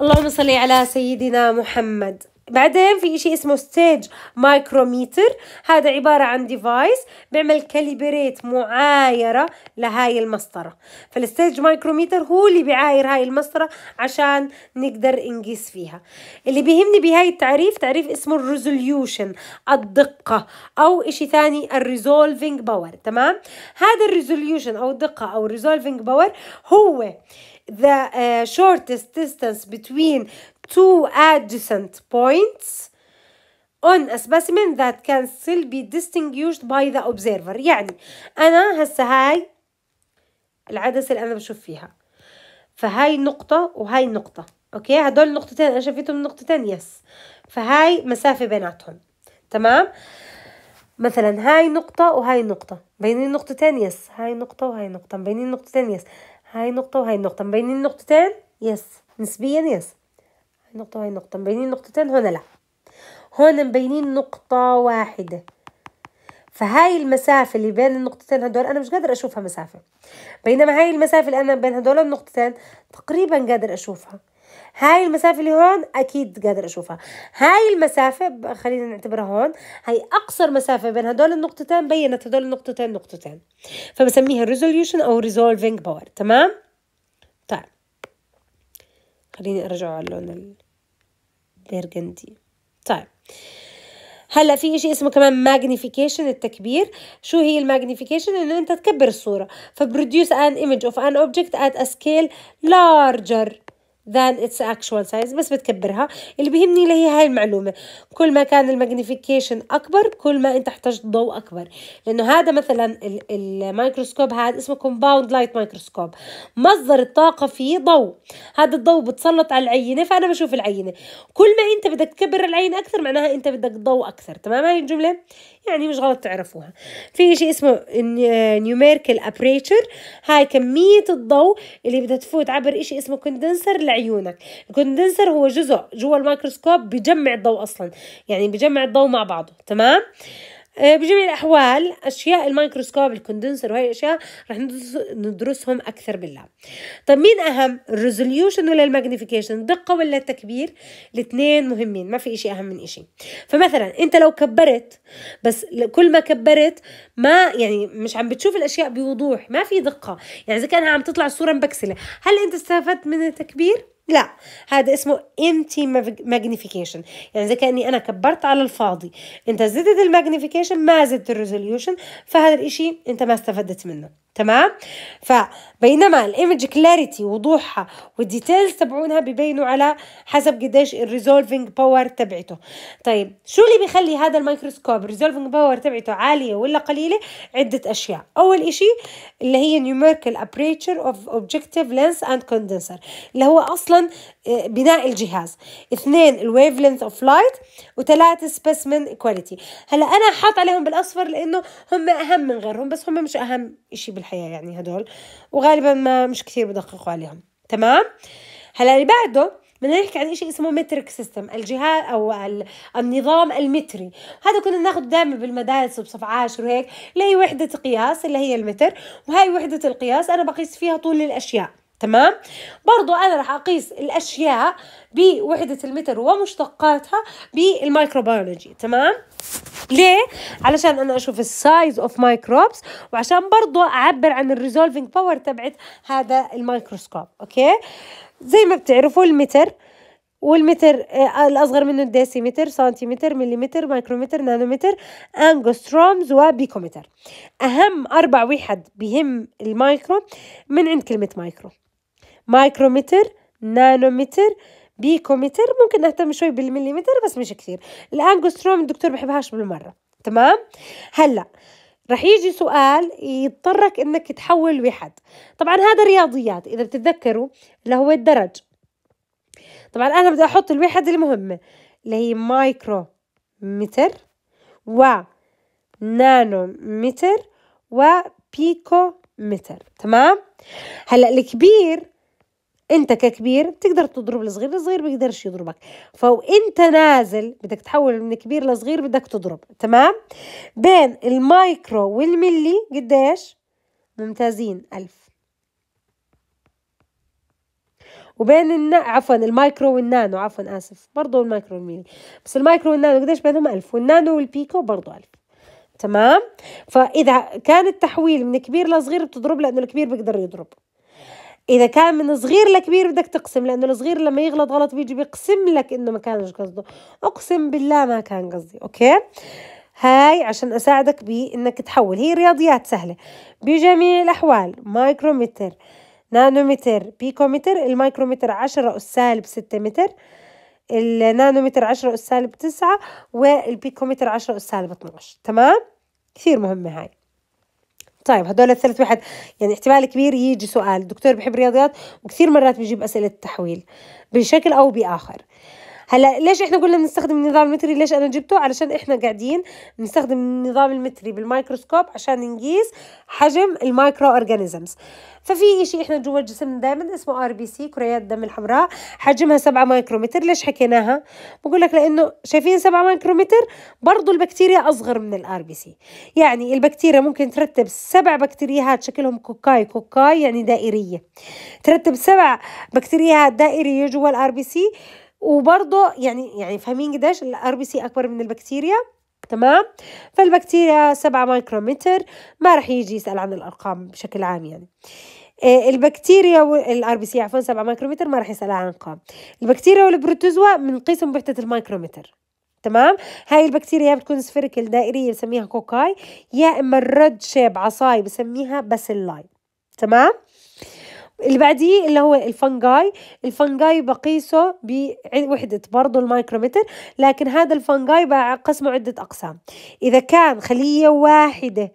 اللهم صل على سيدنا محمد بعدين في شيء اسمه ستيج مايكروميتر هذا عبارة عن ديفايس بيعمل كاليبريت معايرة لهاي المسطرة فالستيج مايكروميتر هو اللي بيعاير هاي المسطرة عشان نقدر نقيس فيها اللي بيهمني بهاي التعريف تعريف اسمه الريزوليوشن الدقة أو إشي ثاني الريزولفينج باور تمام هذا الريزوليوشن أو الدقة أو الريزولفينج باور هو the uh, shortest distance between two adjacent points on a specimen that can still be distinguished by the observer يعني أنا هسه هاي العدسة اللي أنا بشوف فيها فهاي نقطة وهاي نقطة أوكي هدول نقطتين أنا شفيتهم نقطتين يس فهاي مسافة بيناتهم تمام مثلا هاي نقطة وهاي نقطة مبينين نقطتين يس هاي نقطة وهاي نقطة مبينين نقطتين يس هاي نقطة وهاي نقطة مبينين نقطتين يس نسبيا يس نقطة وهي نقطة مبينين نقطتين هنا لا هنا مبينين نقطة واحدة فهاي المسافة اللي بين النقطتين هدول أنا مش قادر أشوفها مسافة بينما هاي المسافة اللي أنا بين هدول النقطتين تقريبا قادر أشوفها هاي المسافة اللي هون أكيد قادر أشوفها هاي المسافة خلينا نعتبرها هون هاي أقصر مسافة بين هدول النقطتين بينت هدول النقطتين نقطتين فبسميها resolution أو resolving power تمام؟ طيب خليني أرجع على اللون الارجنتي طيب هلا في شيء اسمه كمان ماجنيفيكيشن التكبير شو هي الماجنيفيكيشن انه انت تكبر الصوره فبروديوس ان ايمج اوف ان اوبجكت ات ا سكيل لارجر than its actual size بس بتكبرها اللي بيهمني اللي هي هاي المعلومة كل ما كان الماجنيفيكيشن أكبر كل ما أنت احتجت ضوء أكبر لأنه هذا مثلا الميكروسكوب هذا اسمه كومباوند لايت مايكروسكوب مصدر الطاقة فيه ضوء هذا الضوء بتسلط على العينة فأنا بشوف العينة كل ما أنت بدك تكبر العينة أكثر معناها أنت بدك ضوء أكثر تمام هاي الجملة يعني مش غلط تعرفوها في شيء اسمه نيوميركل ابريتشر هاي كمية الضوء اللي بدها تفوت عبر شيء اسمه كوندنسر لعيونك الكوندنسر هو جزء جوا الميكروسكوب بجمع الضوء اصلا يعني بجمع الضوء مع بعضه تمام آه، بجميع الأحوال أشياء الميكروسكوب الكوندنسر وهي الأشياء رح ندرسهم أكثر بالله طيب مين أهم الريزوليوشن ولا الماجنيفيكيشن الدقة ولا التكبير الاثنين مهمين ما في إشي أهم من إشي فمثلا أنت لو كبرت بس كل ما كبرت ما يعني مش عم بتشوف الأشياء بوضوح ما في دقة يعني إذا كانها عم تطلع الصورة مبكسلة هل أنت استفدت من التكبير؟ لا هذا اسمه empty ماجنيفيكيشن يعني زي كاني انا كبرت على الفاضي انت زدت الماجنيفيكيشن ما زدت الريزوليوشن فهذا الاشي انت ما استفدت منه تمام فبينما الايمج كلاريتي وضوحها والديتيلز تبعونها ببينوا على حسب قديش الريزولفينج باور تبعته طيب شو اللي بيخلي هذا الميكروسكوب الريزولفينج باور تبعته عاليه ولا قليله عده اشياء اول إشي اللي هي نيوميريكال ابريتشر اوف اوبجكتيف لينس اند كوندنسر اللي هو اصلا اصلا آه، بناء الجهاز اثنين الويف لينث اوف لايت وثلاثة سبيسمن كواليتي هلا انا حاط عليهم بالاصفر لانه هم اهم من غيرهم بس هم مش اهم اشي بالحياة يعني هدول وغالبا ما مش كثير بدققوا عليهم تمام هلا اللي بعده بدنا نحكي عن شيء اسمه مترك سيستم الجهاز او النظام المتري هذا كنا ناخذ دائما بالمدارس وبصف عاشر وهيك اللي هي وحده قياس اللي هي المتر وهي وحده القياس انا بقيس فيها طول الاشياء تمام برضو انا راح اقيس الاشياء بوحده المتر ومشتقاتها بالمايكروبيولوجي تمام ليه علشان انا اشوف السايز اوف مايكروبس وعشان برضو اعبر عن الريزولفينج باور تبعت هذا الميكروسكوب اوكي زي ما بتعرفوا المتر والمتر آه، الاصغر منه الديسيمتر سنتيمتر مليمتر مايكرومتر نانومتر انجسترومز وبيكومتر اهم اربع وحد بهم المايكرو من عند كلمه مايكرو مايكرومتر نانومتر بيكومتر ممكن نهتم شوي بالمليمتر بس مش كثير الانجستروم الدكتور بحبهاش بالمره تمام هلا رح يجي سؤال يضطرك انك تحول وحد طبعا هذا رياضيات اذا بتتذكروا اللي هو الدرج طبعا انا بدي احط الوحد المهمه اللي هي مايكرو متر و نانو متر بيكو متر تمام هلا الكبير انت ككبير بتقدر تضرب الصغير الصغير بيقدرش يضربك فانت نازل بدك تحول من كبير لصغير بدك تضرب تمام بين المايكرو والملي قديش ممتازين ألف وبين النا... عفوا المايكرو والنانو عفوا اسف برضه المايكرو والميلي بس المايكرو والنانو قديش بينهم ألف والنانو والبيكو برضه ألف تمام فاذا كان التحويل من كبير لصغير بتضرب لانه الكبير بيقدر يضرب اذا كان من صغير لكبير بدك تقسم لانه الصغير لما يغلط غلط بيجي بيقسم لك انه ما كانش قصده اقسم بالله ما كان قصدي اوكي هاي عشان اساعدك بانك تحول هي رياضيات سهله بجميع الاحوال مايكرومتر نانومتر بيكومتر المايكرومتر 10 أس سالب 6 متر النانومتر 10 أس سالب 9 والبيكومتر 10 أس سالب 12 تمام كثير مهمة هاي طيب هدول الثلاث واحد يعني احتمال كبير يجي سؤال دكتور بحب رياضيات وكثير مرات بيجيب أسئلة تحويل بشكل أو بآخر هلا ليش احنا قلنا بنستخدم النظام المتري ليش انا جبته علشان احنا قاعدين بنستخدم النظام المتري بالمايكروسكوب عشان نقيس حجم المايكرو اورجانيزمز ففي شيء احنا جوا الجسم دائما اسمه ار بي سي كريات الدم الحمراء حجمها 7 مايكرومتر ليش حكيناها بقول لك لانه شايفين 7 مايكرومتر برضه البكتيريا اصغر من الار بي سي يعني البكتيريا ممكن ترتب سبع بكتيريات شكلهم كوكاي كوكاي يعني دائريه ترتب سبع بكتيريات دائريه جوا الار بي سي وبرضه يعني يعني فاهمين قديش الار بي سي اكبر من البكتيريا تمام فالبكتيريا 7 مايكرومتر ما راح يجي يسال عن الارقام بشكل عام يعني آه، البكتيريا والار بي سي عفوا 7 مايكرومتر ما راح يسال عن ارقام البكتيريا والبروتوزوا بنقيسهم بوحده المايكرومتر تمام هاي البكتيريا بتكون سفيريكال دائريه بسميها كوكاي يا اما الرد شيب عصاي بسميها باسيلاي تمام اللي بعديه اللي هو الفنجاي الفنجاي بقيسه بوحدة برضه المايكرومتر لكن هذا الفنجاي بقسمه عدة أقسام إذا كان خلية واحدة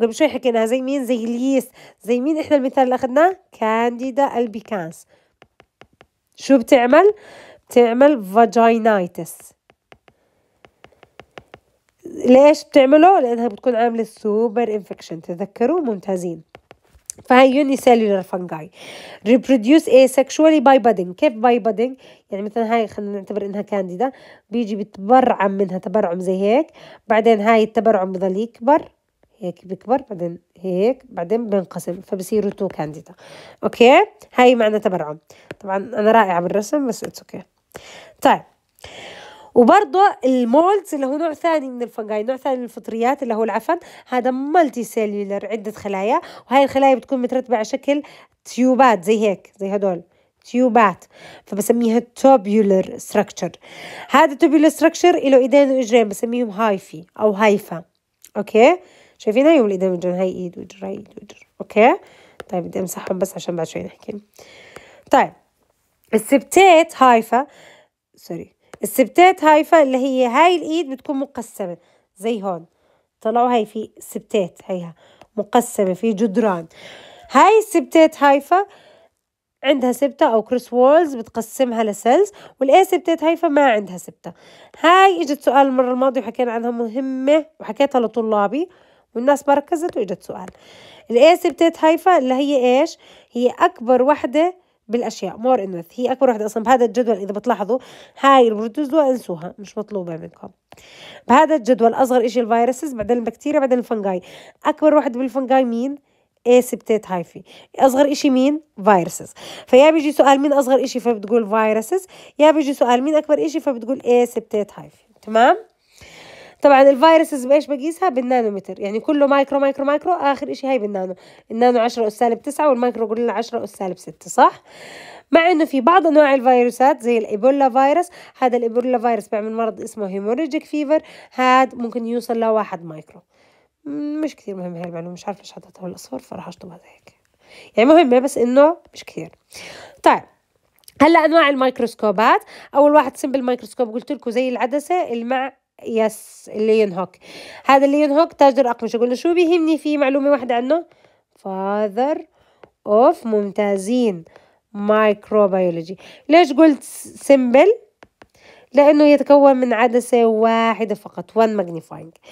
قبل شوي حكيناها زي مين زي اليس زي مين إحنا المثال اللي أخذناه كانديدا البيكانس شو بتعمل؟ بتعمل فاجينايتس ليش بتعمله؟ لأنها بتكون عاملة سوبر انفكشن تذكروا ممتازين فهي unicellular fungi reproduce asexually by budding كيف by budding يعني مثلا هاي خلينا نعتبر انها كانديدا بيجي بتبرعم منها تبرعم زي هيك بعدين هاي التبرعم بضل يكبر هيك بيكبر بعدين هيك بعدين بينقسم فبصيروا تو كانديدا اوكي هاي معنى تبرعم طبعا انا رائعه بالرسم بس اتس اوكي طيب وبرضه المولدز اللي هو نوع ثاني من الفنجاي نوع ثاني من الفطريات اللي هو العفن هذا مالتي سيلولر عدة خلايا وهاي الخلايا بتكون مترتبة على شكل تيوبات زي هيك زي هدول تيوبات فبسميها توبيولر ستراكشر هذا توبيولر ستراكشر له ايدين واجرين بسميهم هايفي او هايفا اوكي شايفين هاي الايدين والاجرين هاي ايد واجر هاي ايد واجر اوكي طيب بدي امسحهم بس عشان بعد شوي نحكي طيب السبتات هايفا سوري السبتات هايفة اللي هي هاي الايد بتكون مقسمة زي هون طلعوا هاي في سبتات هيها مقسمة في جدران هاي السبتات هايفة عندها سبتة أو كروس وولز بتقسمها لسيلز والإيه سبتات هايفة ما عندها سبتة هاي إجت سؤال المرة الماضية وحكينا عنها مهمة وحكيتها لطلابي والناس ما ركزت وإجت سؤال الإيه سبتات هايفة اللي هي إيش هي أكبر وحدة بالاشياء مور انوث هي اكبر وحده اصلا بهذا الجدول اذا بتلاحظوا هاي البروتوزوا انسوها مش مطلوبه منكم بهذا الجدول اصغر شيء الفيروسز بعدين البكتيريا بعدين الفنجاي اكبر وحده بالفنجاي مين سبتيت هايفي اصغر شيء مين فيروسز فيا بيجي سؤال مين اصغر شيء فبتقول فيروسز يا بيجي سؤال مين اكبر شيء فبتقول سبتيت هايفي تمام طبعا الفيروسز بايش بقيسها بالنانومتر يعني كله مايكرو مايكرو مايكرو اخر شيء هي بالنانو النانو 10 اس سالب 9 والمايكرو قلنا 10 اس سالب 6 صح مع انه في بعض انواع الفيروسات زي الايبولا فيروس هذا الايبولا فيروس بيعمل مرض اسمه هيموريجيك فيفر هذا ممكن يوصل لواحد مايكرو مش كثير مهم هاي المعلومه مش عارفه ليش حطيتها بالاصفر فراح اشطبها زي هيك يعني مهمه بس انه مش كثير طيب هلا انواع الميكروسكوبات اول واحد سمبل مايكروسكوب قلت لكم زي العدسه المع يس اللي ينهك هذا اللي ينهك تاجر أقمشة قلنا شو بيهمني في معلومة واحدة عنه فاذر اوف ممتازين مايكروبيولوجي ليش قلت سمبل لأنه يتكون من عدسة واحدة فقط one magnifying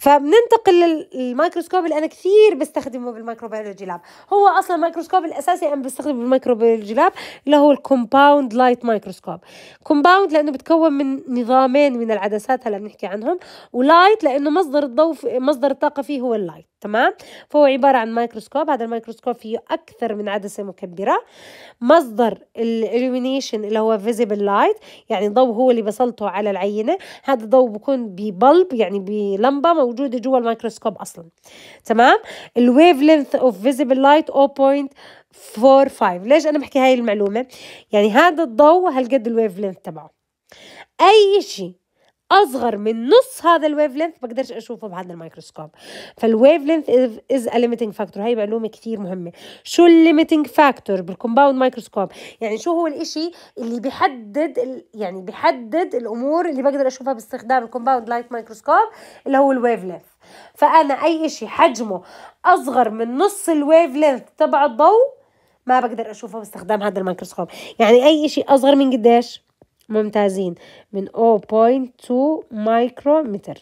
فبننتقل للميكروسكوب اللي انا كثير بستخدمه بالميكروبيولوجي لاب هو اصلا الميكروسكوب الاساسي انا بستخدمه بالميكروبيولوجي لاب اللي هو الكومباوند لايت مايكروسكوب كومباوند لانه بتكون من نظامين من العدسات هلا بنحكي عنهم ولايت لانه مصدر الضوء مصدر الطاقه فيه هو اللايت تمام فهو عبارة عن مايكروسكوب هذا الميكروسكوب فيه أكثر من عدسة مكبرة مصدر الإلومينيشن اللي هو فيزيبل لايت يعني الضوء هو اللي بسلطه على العينة هذا الضوء بكون ببلب يعني بلمبة موجودة جوا الميكروسكوب أصلا تمام الويف لينث اوف فيزيبل لايت 0.45 ليش أنا بحكي هاي المعلومة يعني هذا الضوء هالقد الويف لينث تبعه أي شيء اصغر من نص هذا الويف لينث بقدرش اشوفه بهذا الميكروسكوب فالويف لينث از ا ليميتنج فاكتور هاي معلومه كثير مهمه شو الليميتنج فاكتور بالكومباوند مايكروسكوب يعني شو هو الإشي اللي بيحدد يعني بيحدد الامور اللي بقدر اشوفها باستخدام الكومباوند لايت مايكروسكوب اللي هو الويف لينث فانا اي إشي حجمه اصغر من نص الويف لينث تبع الضوء ما بقدر اشوفه باستخدام هذا الميكروسكوب يعني اي إشي اصغر من قديش ممتازين من 0.2 مايكرومتر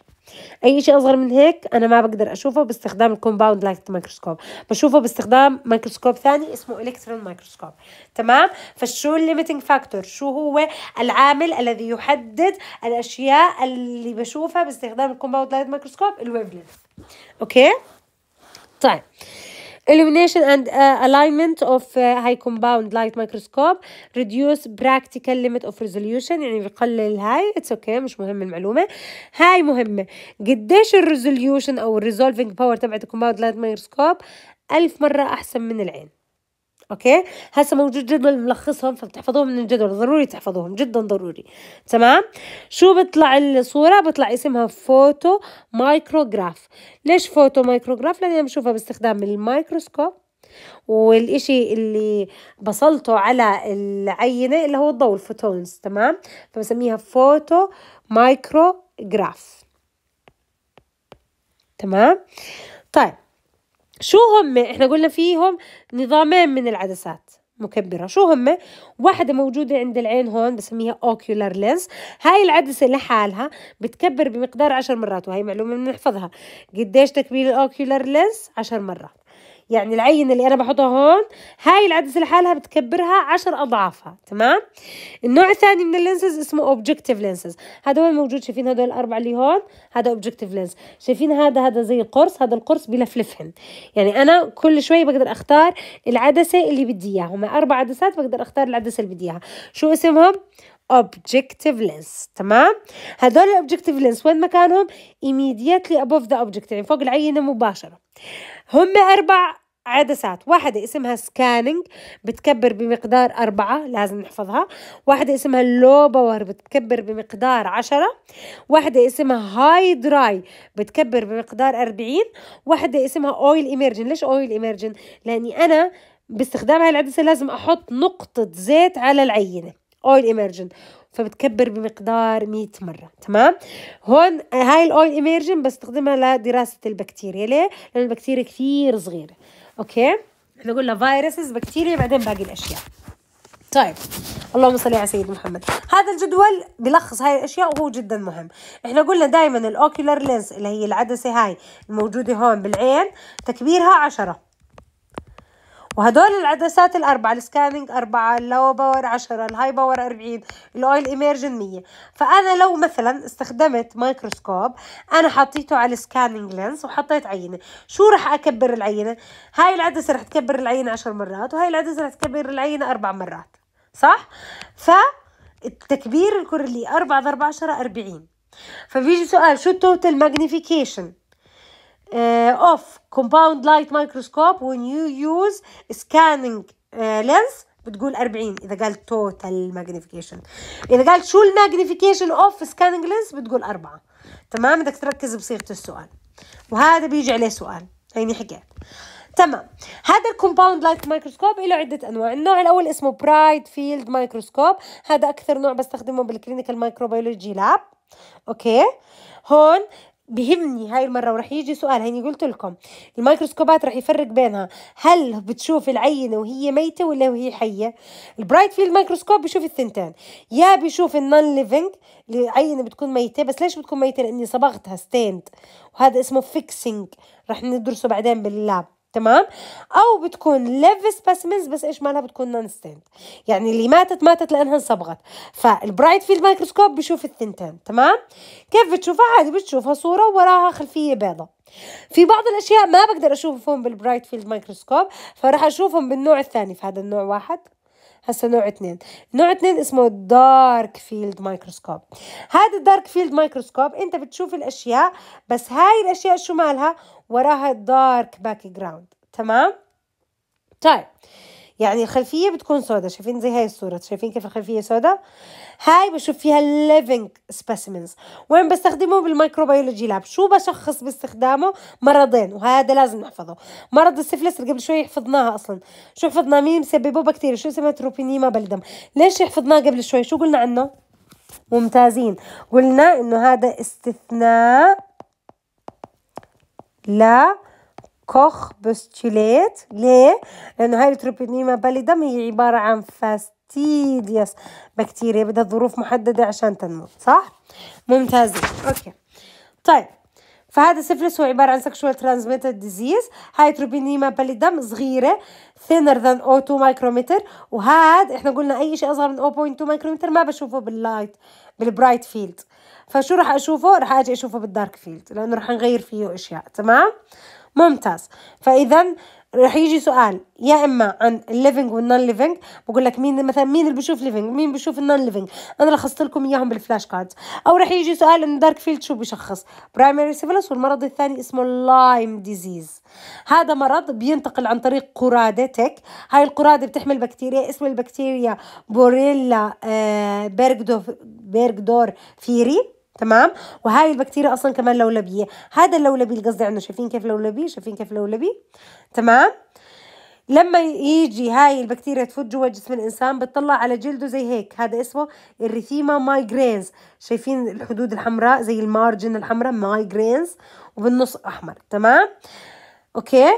اي شيء اصغر من هيك انا ما بقدر اشوفه باستخدام الكومباوند لايت مايكروسكوب بشوفه باستخدام مايكروسكوب ثاني اسمه الكترون مايكروسكوب تمام فشو الليمتنج فاكتور شو هو العامل الذي يحدد الاشياء اللي بشوفها باستخدام الكومباوند لايت مايكروسكوب الويفلينث اوكي طيب illumination and uh, alignment of uh, high compound light microscope reduce practical limit of resolution يعني بقلل هاي it's okay. مش مهم المعلومه هاي مهمه قديش الريزوليوشن او resolving power تبعت compound light microscope ألف مره احسن من العين اوكي هسه موجود جدول ملخصهم فبتحفظوهم من الجدول ضروري تحفظوهم جدا ضروري تمام شو بيطلع الصوره بطلع اسمها فوتو مايكروغراف ليش فوتو مايكروغراف لاني بشوفها باستخدام الميكروسكوب والإشي اللي بسلطه على العينة اللي هو الضوء الفوتونز تمام فبسميها فوتو مايكروغراف تمام طيب شو هم احنا قلنا فيهم نظامين من العدسات مكبرة شو هم واحدة موجودة عند العين هون بسميها اوكيولار لينس هاي العدسة لحالها بتكبر بمقدار عشر مرات وهي معلومة بنحفظها قديش تكبير الاوكيولار لينس عشر مرات يعني العين اللي انا بحطها هون هاي العدسه لحالها بتكبرها عشر اضعافها تمام النوع الثاني من اللينسز اسمه اوبجكتيف لينسز هذا هو موجود شايفين هدول الاربعه اللي هون هذا اوبجكتيف لينس شايفين هذا هذا زي القرص هذا القرص بلفلفهم يعني انا كل شوي بقدر اختار العدسه اللي بدي اياها هم اربع عدسات بقدر اختار العدسه اللي بدي اياها شو اسمهم objective lens تمام هذول الاوبجكتيف لينس وين مكانهم immediately above the objective يعني فوق العينه مباشره هم أربع عدسات واحدة اسمها سكاننج بتكبر بمقدار أربعة لازم نحفظها واحدة اسمها لو باور بتكبر بمقدار عشرة واحدة اسمها هاي دراي بتكبر بمقدار أربعين واحدة اسمها اويل ايمرجن ليش اويل ايمرجن لأني أنا باستخدام هاي العدسة لازم أحط نقطة زيت على العينة اويل ايمرجن فبتكبر بمقدار 100 مرة تمام هون هاي الاويل ايمرجن بستخدمها لدراسة البكتيريا ليه؟ لأن البكتيريا كثير صغيرة اوكي احنا قلنا فيروسز بكتيريا بعدين باقي الأشياء طيب اللهم صل على سيدنا محمد هذا الجدول بلخص هاي الاشياء وهو جدا مهم احنا قلنا دائما الاوكيولار لينس اللي هي العدسه هاي الموجوده هون بالعين تكبيرها عشرة وهدول العدسات الأربعة السكاننج أربعة اللو باور عشرة الهاي باور أربعين الأويل إيميرجن مية فأنا لو مثلا استخدمت مايكروسكوب أنا حطيته على السكاننج لينس وحطيت عينة شو رح أكبر العينة هاي العدسة رح تكبر العينة عشر مرات وهاي العدسة رح تكبر العينة أربع مرات صح؟ فالتكبير التكبير الكرلي 4 ضرب 10 40 فبيجي سؤال شو التوتال ماجنيفيكيشن uh, of compound light microscope when you use scanning uh, lens بتقول 40 اذا قال توتال magnification اذا قال شو الماجنيفيكيشن اوف سكاننج لينس بتقول 4 تمام بدك تركز بصيغه السؤال وهذا بيجي عليه سؤال هيني حكيت تمام هذا الكومباوند لايت مايكروسكوب له عده انواع النوع الاول اسمه برايت فيلد مايكروسكوب هذا اكثر نوع بستخدمه بالكلينيكال مايكروبيولوجي لاب اوكي هون بهمني هاي المره وراح يجي سؤال هيني قلت لكم الميكروسكوبات راح يفرق بينها هل بتشوف العينه وهي ميته ولا وهي حيه البرايت فيلد مايكروسكوب بشوف الثنتين يا بشوف النون ليفنج العينه بتكون ميته بس ليش بتكون ميته لاني صبغتها ستيند وهذا اسمه فيكسينج راح ندرسه بعدين باللاب تمام او بتكون ليف سبيسمنز بس ايش مالها بتكون نون ستيند يعني اللي ماتت ماتت لانها انصبغت فالبرايت فيلد مايكروسكوب بشوف الثنتين تمام كيف بتشوفها عادي بتشوفها صوره وراها خلفيه بيضة في بعض الاشياء ما بقدر اشوفهم بالبرايت فيلد مايكروسكوب فراح اشوفهم بالنوع الثاني في هذا النوع واحد هسه نوع اثنين نوع اثنين اسمه دارك فيلد مايكروسكوب هذا الدارك فيلد مايكروسكوب انت بتشوف الاشياء بس هاي الاشياء شو مالها وراها دارك باك جراوند تمام طيب يعني الخلفية بتكون سوداء شايفين زي هاي الصورة شايفين كيف الخلفية سوداء هاي بشوف فيها الليفنج specimens وين بستخدمه بالميكروبيولوجي لاب شو بشخص باستخدامه مرضين وهذا لازم نحفظه مرض السفلس اللي قبل شوي حفظناها اصلا شو حفظنا مين مسببه بكتيريا شو اسمها تروبينيما بلدم ليش حفظناه قبل شوي شو قلنا عنه ممتازين قلنا انه هذا استثناء لا كوخ بوستوليت ليه؟ لأنه هاي التروبينيما باليدم هي عبارة عن فاستيديوس بكتيريا بدها ظروف محددة عشان تنمو صح؟ ممتاز أوكي طيب فهذا السيفلس هو عبارة عن سكشوال ترانزميتد ديزيز هاي تروبينيما باليدم صغيرة ثينر ذان او 2 مايكرومتر وهاد احنا قلنا اي شيء اصغر من 0.2 مايكرومتر ما بشوفه باللايت بالبرايت فيلد فشو راح اشوفه راح اجي اشوفه بالدارك فيلد لانه راح نغير فيه اشياء تمام ممتاز فاذا رح يجي سؤال يا اما عن الليفنج والنون ليفنج بقول لك مين مثلا مين اللي بشوف ليفنج مين بشوف النون ليفنج انا لخصت لكم اياهم بالفلاش كارد او رح يجي سؤال انه دارك فيلد شو بيشخص برايمري سيفلس والمرض الثاني اسمه اللايم ديزيز هذا مرض بينتقل عن طريق قراده تك هاي القراده بتحمل بكتيريا اسم البكتيريا بوريلا آه بيرجدور فيري تمام وهاي البكتيريا اصلا كمان لولبيه هذا اللولبي اللي قصدي عنه شايفين كيف لولبي شايفين كيف لولبي تمام لما يجي هاي البكتيريا تفوت جوا جسم الانسان بتطلع على جلده زي هيك هذا اسمه الريثيما مايجرينز شايفين الحدود الحمراء زي المارجن الحمراء مايجرينز وبالنص احمر تمام اوكي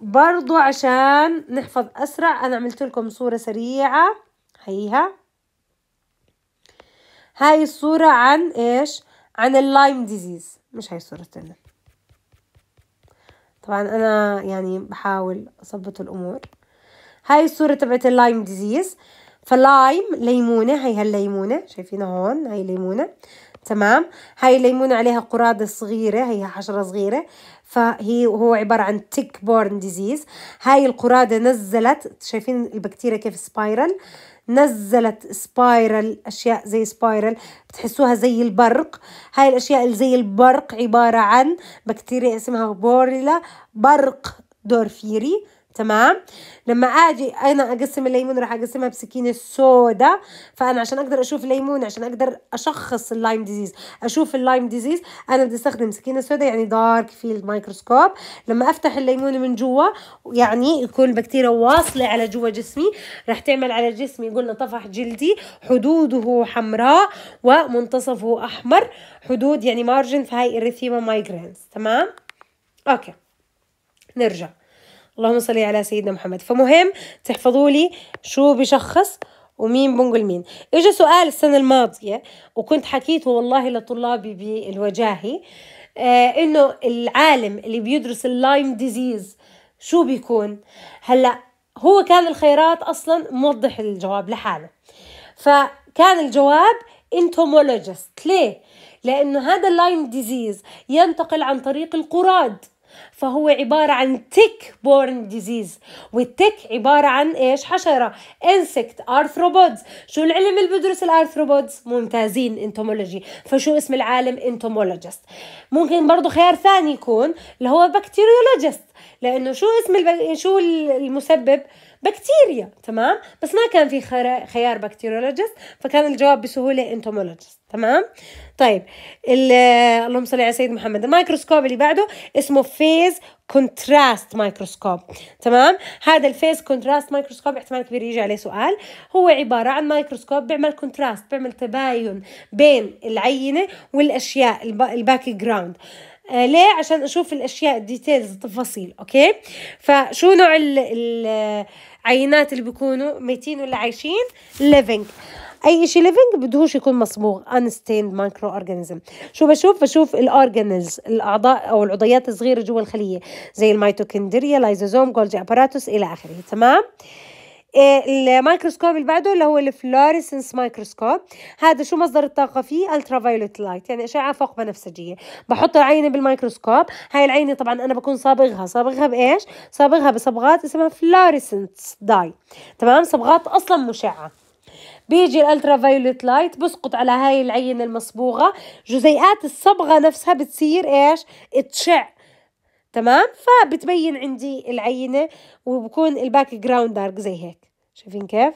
برضو عشان نحفظ اسرع انا عملت لكم صوره سريعه هيها هاي الصورة عن إيش عن اللايم ديزيز مش هاي الصورة الثانية طبعا أنا يعني بحاول أظبط الأمور هاي الصورة تبعت اللايم ديزيز فلايم ليمونة هاي هالليمونة شايفينها هون هاي ليمونة تمام هاي الليمونة عليها قرادة صغيرة هي حشرة صغيرة فهي هو عبارة عن تيك بورن ديزيز هاي القرادة نزلت شايفين البكتيريا كيف سبايرال نزلت سبايرل اشياء زي سبايرل بتحسوها زي البرق هاي الاشياء اللي زي البرق عباره عن بكتيريا اسمها بوريلا برق دورفيري تمام لما اجي انا اقسم الليمون راح اقسمها بسكينه سوداء فانا عشان اقدر اشوف الليمون عشان اقدر اشخص اللايم ديزيز اشوف اللايم ديزيز انا بدي استخدم سكينه سوداء يعني دارك فيلد مايكروسكوب لما افتح الليمون من جوا يعني يكون البكتيريا واصله على جوا جسمي راح تعمل على جسمي قلنا طفح جلدي حدوده حمراء ومنتصفه احمر حدود يعني مارجن فهي اريثيما مايجرينز تمام اوكي نرجع اللهم صل على سيدنا محمد فمهم تحفظوا لي شو بشخص ومين بنقول مين اجى سؤال السنة الماضية وكنت حكيته والله لطلابي بالوجاهي آه انه العالم اللي بيدرس اللايم ديزيز شو بيكون هلا هو كان الخيرات اصلا موضح الجواب لحاله فكان الجواب انتومولوجيست ليه لانه هذا اللايم ديزيز ينتقل عن طريق القراد فهو عبارة عن تيك بورن ديزيز والتيك عبارة عن ايش حشرة انسكت ارثروبودز شو العلم اللي بدرس الارثروبودز ممتازين انتومولوجي فشو اسم العالم انتومولوجيست ممكن برضو خيار ثاني يكون اللي هو بكتيريولوجيست لانه شو اسم الب... شو المسبب بكتيريا تمام بس ما كان في خيار بكتيريولوجست فكان الجواب بسهوله انتومولوجست تمام طيب اللهم صل على سيدنا محمد الميكروسكوب اللي بعده اسمه فيز كونتراست مايكروسكوب تمام هذا الفيز كونتراست مايكروسكوب احتمال كبير يجي عليه سؤال هو عباره عن مايكروسكوب بيعمل كونتراست بيعمل تباين بين العينه والاشياء الباك جراوند آه ليه عشان اشوف الاشياء الديتيلز التفاصيل اوكي فشو نوع العينات اللي بيكونوا ميتين ولا عايشين ليفينج اي شيء ليفينج بدهوش يكون مصبوغ انستيند مايكرو اورجانيزم شو بشوف بشوف الاورجانيز الاعضاء او العضيات الصغيره جوا الخليه زي الميتوكندريا لايزوزوم جولجي اباراتوس الى اخره تمام آه، الميكروسكوب اللي بعده اللي هو الفلوريسنس مايكروسكوب هذا شو مصدر الطاقه فيه الترا فايولت لايت يعني اشعه فوق بنفسجيه بحط العينه بالميكروسكوب هاي العينه طبعا انا بكون صابغها صابغها بايش صابغها بصبغات اسمها فلوريسنس داي تمام صبغات اصلا مشعه بيجي الالترا فايولت لايت بسقط على هاي العينه المصبوغه جزيئات الصبغه نفسها بتصير ايش تشع تمام فبتبين عندي العينة وبكون الباك جراوند دارك زي هيك شايفين كيف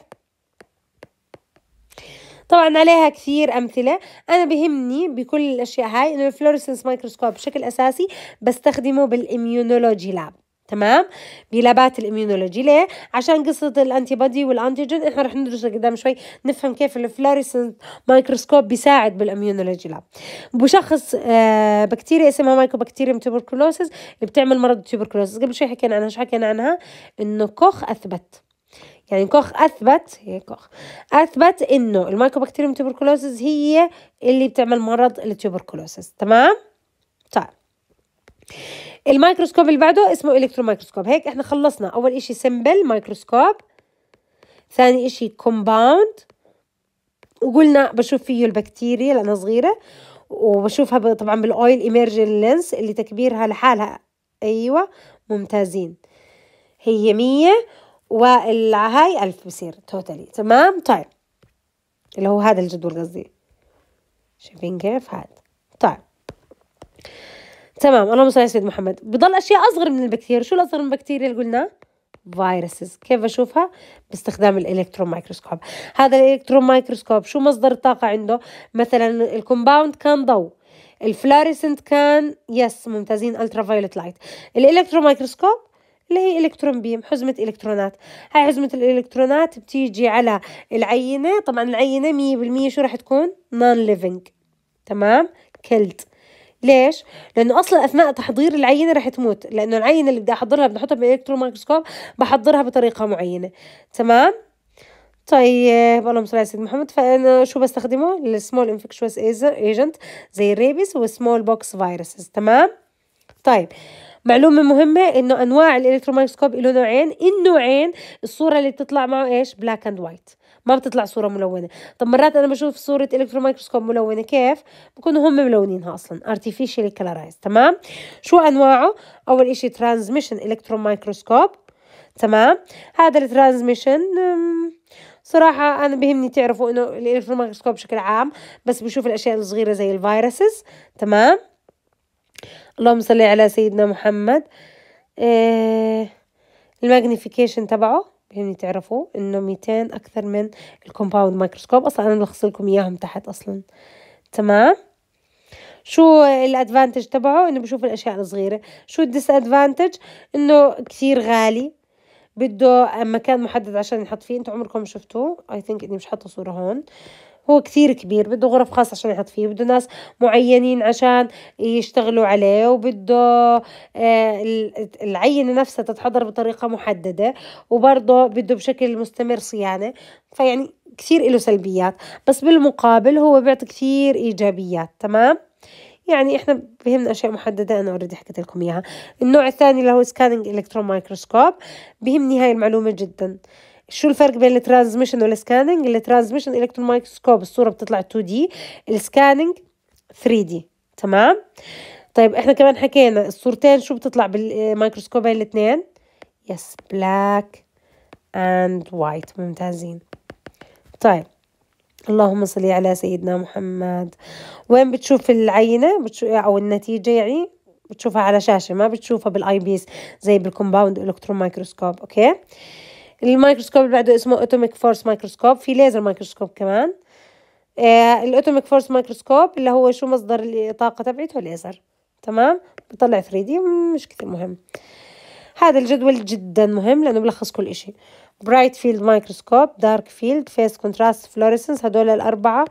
طبعا عليها كثير أمثلة أنا بهمني بكل الأشياء هاي إنه الفلوريسنس مايكروسكوب بشكل أساسي بستخدمه بالإميونولوجي لاب تمام بلابات الاميونولوجي ليه عشان قصه الانتي بادي والانتيجين احنا رح ندرسها قدام شوي نفهم كيف الفلوريسنت مايكروسكوب بيساعد بالاميونولوجي لاب بشخص آه، بكتيريا اسمها مايكوبكتيريوم توبركلوسيس اللي بتعمل مرض التوبركلوسيس قبل شوي حكينا عنها شو حكينا عنها انه كوخ اثبت يعني كوخ اثبت هي كوخ اثبت انه المايكوبكتيريوم توبركلوسيس هي اللي بتعمل مرض التوبركلوسيس تمام طيب الميكروسكوب اللي بعده اسمه مايكروسكوب هيك احنا خلصنا اول اشي سمبل مايكروسكوب ثاني اشي كومباوند وقلنا بشوف فيه البكتيريا لانها صغيره وبشوفها طبعا بالاويل ايمرجن لينس اللي تكبيرها لحالها ايوه ممتازين هي مية والهاي ألف بصير توتالي تمام طيب اللي هو هذا الجدول قصدي شايفين كيف هذا طيب تمام اللهم صل على سيد محمد بضل اشياء اصغر من البكتيريا شو الاصغر من البكتيريا اللي قلنا فيروسز كيف اشوفها باستخدام الالكترون مايكروسكوب هذا الالكترون مايكروسكوب شو مصدر الطاقه عنده مثلا الكومباوند كان ضوء الفلاريسنت كان يس ممتازين الترا فايولت لايت الالكترون مايكروسكوب اللي هي الكترون بيم حزمه الكترونات هاي حزمه الالكترونات بتيجي على العينه طبعا العينه 100% شو راح تكون نون ليفينج تمام كلت ليش؟ لانه اصلا اثناء تحضير العينه رح تموت لانه العينه اللي بدي احضرها بدي احطها بالالكترون مايكروسكوب بحضرها بطريقه معينه تمام؟ طيب اللهم صل على سيدنا محمد فانا شو بستخدمه؟ السمول انفكشوس ايجنت زي الريبيس والسمول بوكس فيروسز تمام؟ طيب معلومة مهمة انه انواع الالكترومايكروسكوب له نوعين، النوعين الصورة اللي بتطلع معه ايش؟ بلاك اند وايت. ما بتطلع صوره ملونه طب مرات انا بشوف صوره الكترو مايكروسكوب ملونه كيف بكونوا هم ملونينها اصلا artificially كلرايز تمام شو انواعه اول شيء ترانزميشن الكترو مايكروسكوب تمام هذا الترانزميشن صراحة أنا بهمني تعرفوا إنه الإلكترون مايكروسكوب بشكل عام بس بشوف الأشياء الصغيرة زي الفيروسز تمام اللهم صل على سيدنا محمد إيه الماجنيفيكيشن تبعه يعني تعرفوا انه 200 اكثر من الكومباوند مايكروسكوب اصلا انا ملخص لكم اياهم تحت اصلا تمام شو الادفانتج تبعه انه بشوف الاشياء الصغيره شو الديس ادفانتج انه كثير غالي بده مكان محدد عشان ينحط فيه انتم عمركم شفتوه اي ثينك اني مش حاطه صوره هون هو كثير كبير بده غرف خاصة عشان يحط فيه بده ناس معينين عشان يشتغلوا عليه وبده آه، العينة نفسها تتحضر بطريقة محددة وبرضه بده بشكل مستمر صيانة فيعني كثير له سلبيات بس بالمقابل هو بيعطي كثير إيجابيات تمام؟ يعني احنا بهمنا اشياء محدده انا اوريدي حكيت لكم اياها النوع الثاني اللي هو سكاننج الكترون مايكروسكوب بهمني هاي المعلومه جدا شو الفرق بين الترانزميشن والسكاننج الترانزميشن الكترون مايكروسكوب الصوره بتطلع 2 دي السكاننج 3 دي تمام طيب احنا كمان حكينا الصورتين شو بتطلع بالمايكروسكوبين هاي الاثنين يس بلاك اند وايت ممتازين طيب اللهم صل على سيدنا محمد وين بتشوف العينه بتشوف او النتيجه يعني بتشوفها على شاشه ما بتشوفها بالاي بيس زي بالكومباوند الكترون مايكروسكوب اوكي الميكروسكوب اللي بعده اسمه اتوميك فورس مايكروسكوب في ليزر مايكروسكوب كمان الاتوميك فورس مايكروسكوب اللي هو شو مصدر الطاقه تبعته ليزر تمام بطلع 3 دي مش كثير مهم هذا الجدول جدا مهم لانه بلخص كل إشي برايت فيلد مايكروسكوب دارك فيلد فيس كونتراست فلوريسنس هدول الاربعه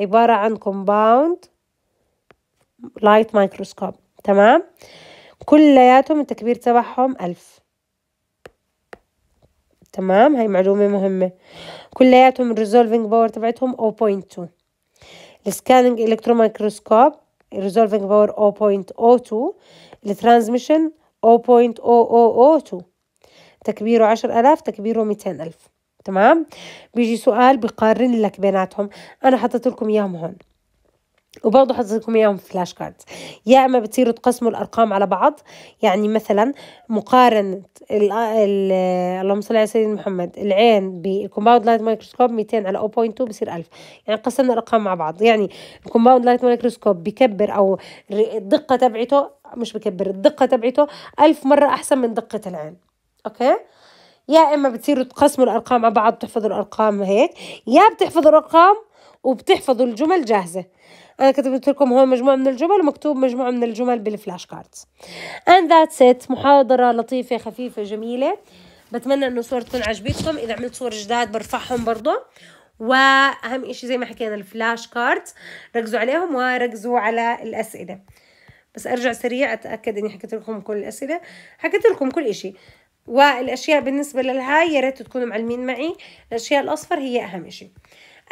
عباره عن كومباوند لايت مايكروسكوب تمام كلياتهم التكبير تبعهم ألف تمام هاي معلومة مهمة كلياتهم الريزولفينج باور تبعتهم 0.2 السكاننج الكترو مايكروسكوب الريزولفينج باور 0.02 الترانزميشن 0.0002 تكبيره 10000 تكبيره 200000 تمام بيجي سؤال بقارن لك بيناتهم انا حطيت لكم اياهم هون وبرضه حاطط لكم اياهم فلاش كاردز يا اما بتصيروا تقسموا الارقام على بعض يعني مثلا مقارنه ال ال اللهم صل على سيدنا محمد العين بالكومباوند لايت مايكروسكوب 200 على 0.2 بصير 1000 يعني قسمنا الارقام مع بعض يعني الكومباوند لايت مايكروسكوب بكبر او الدقه تبعته مش بكبر الدقه تبعته 1000 مره احسن من دقه العين اوكي يا اما بتصيروا تقسموا الارقام على بعض بتحفظوا الارقام هيك يا بتحفظوا الارقام وبتحفظوا الجمل جاهزه انا كتبت لكم هون مجموعه من الجمل ومكتوب مجموعه من الجمل بالفلاش كاردز and that's it محاضره لطيفه خفيفه جميله بتمنى انه الصور تكون عجبتكم اذا عملت صور جداد برفعهم برضه واهم اشي زي ما حكينا الفلاش كاردز ركزوا عليهم وركزوا على الاسئله بس ارجع سريع اتاكد اني حكيت لكم كل الاسئله حكيت لكم كل اشي والاشياء بالنسبه للهاي يا ريت تكونوا معلمين معي الاشياء الاصفر هي اهم اشي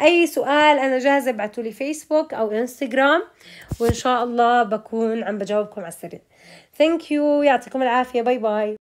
اي سؤال انا جاهزه ابعتوا لي فيسبوك او انستغرام وان شاء الله بكون عم بجاوبكم على السريع ثانك يو يعطيكم العافيه باي باي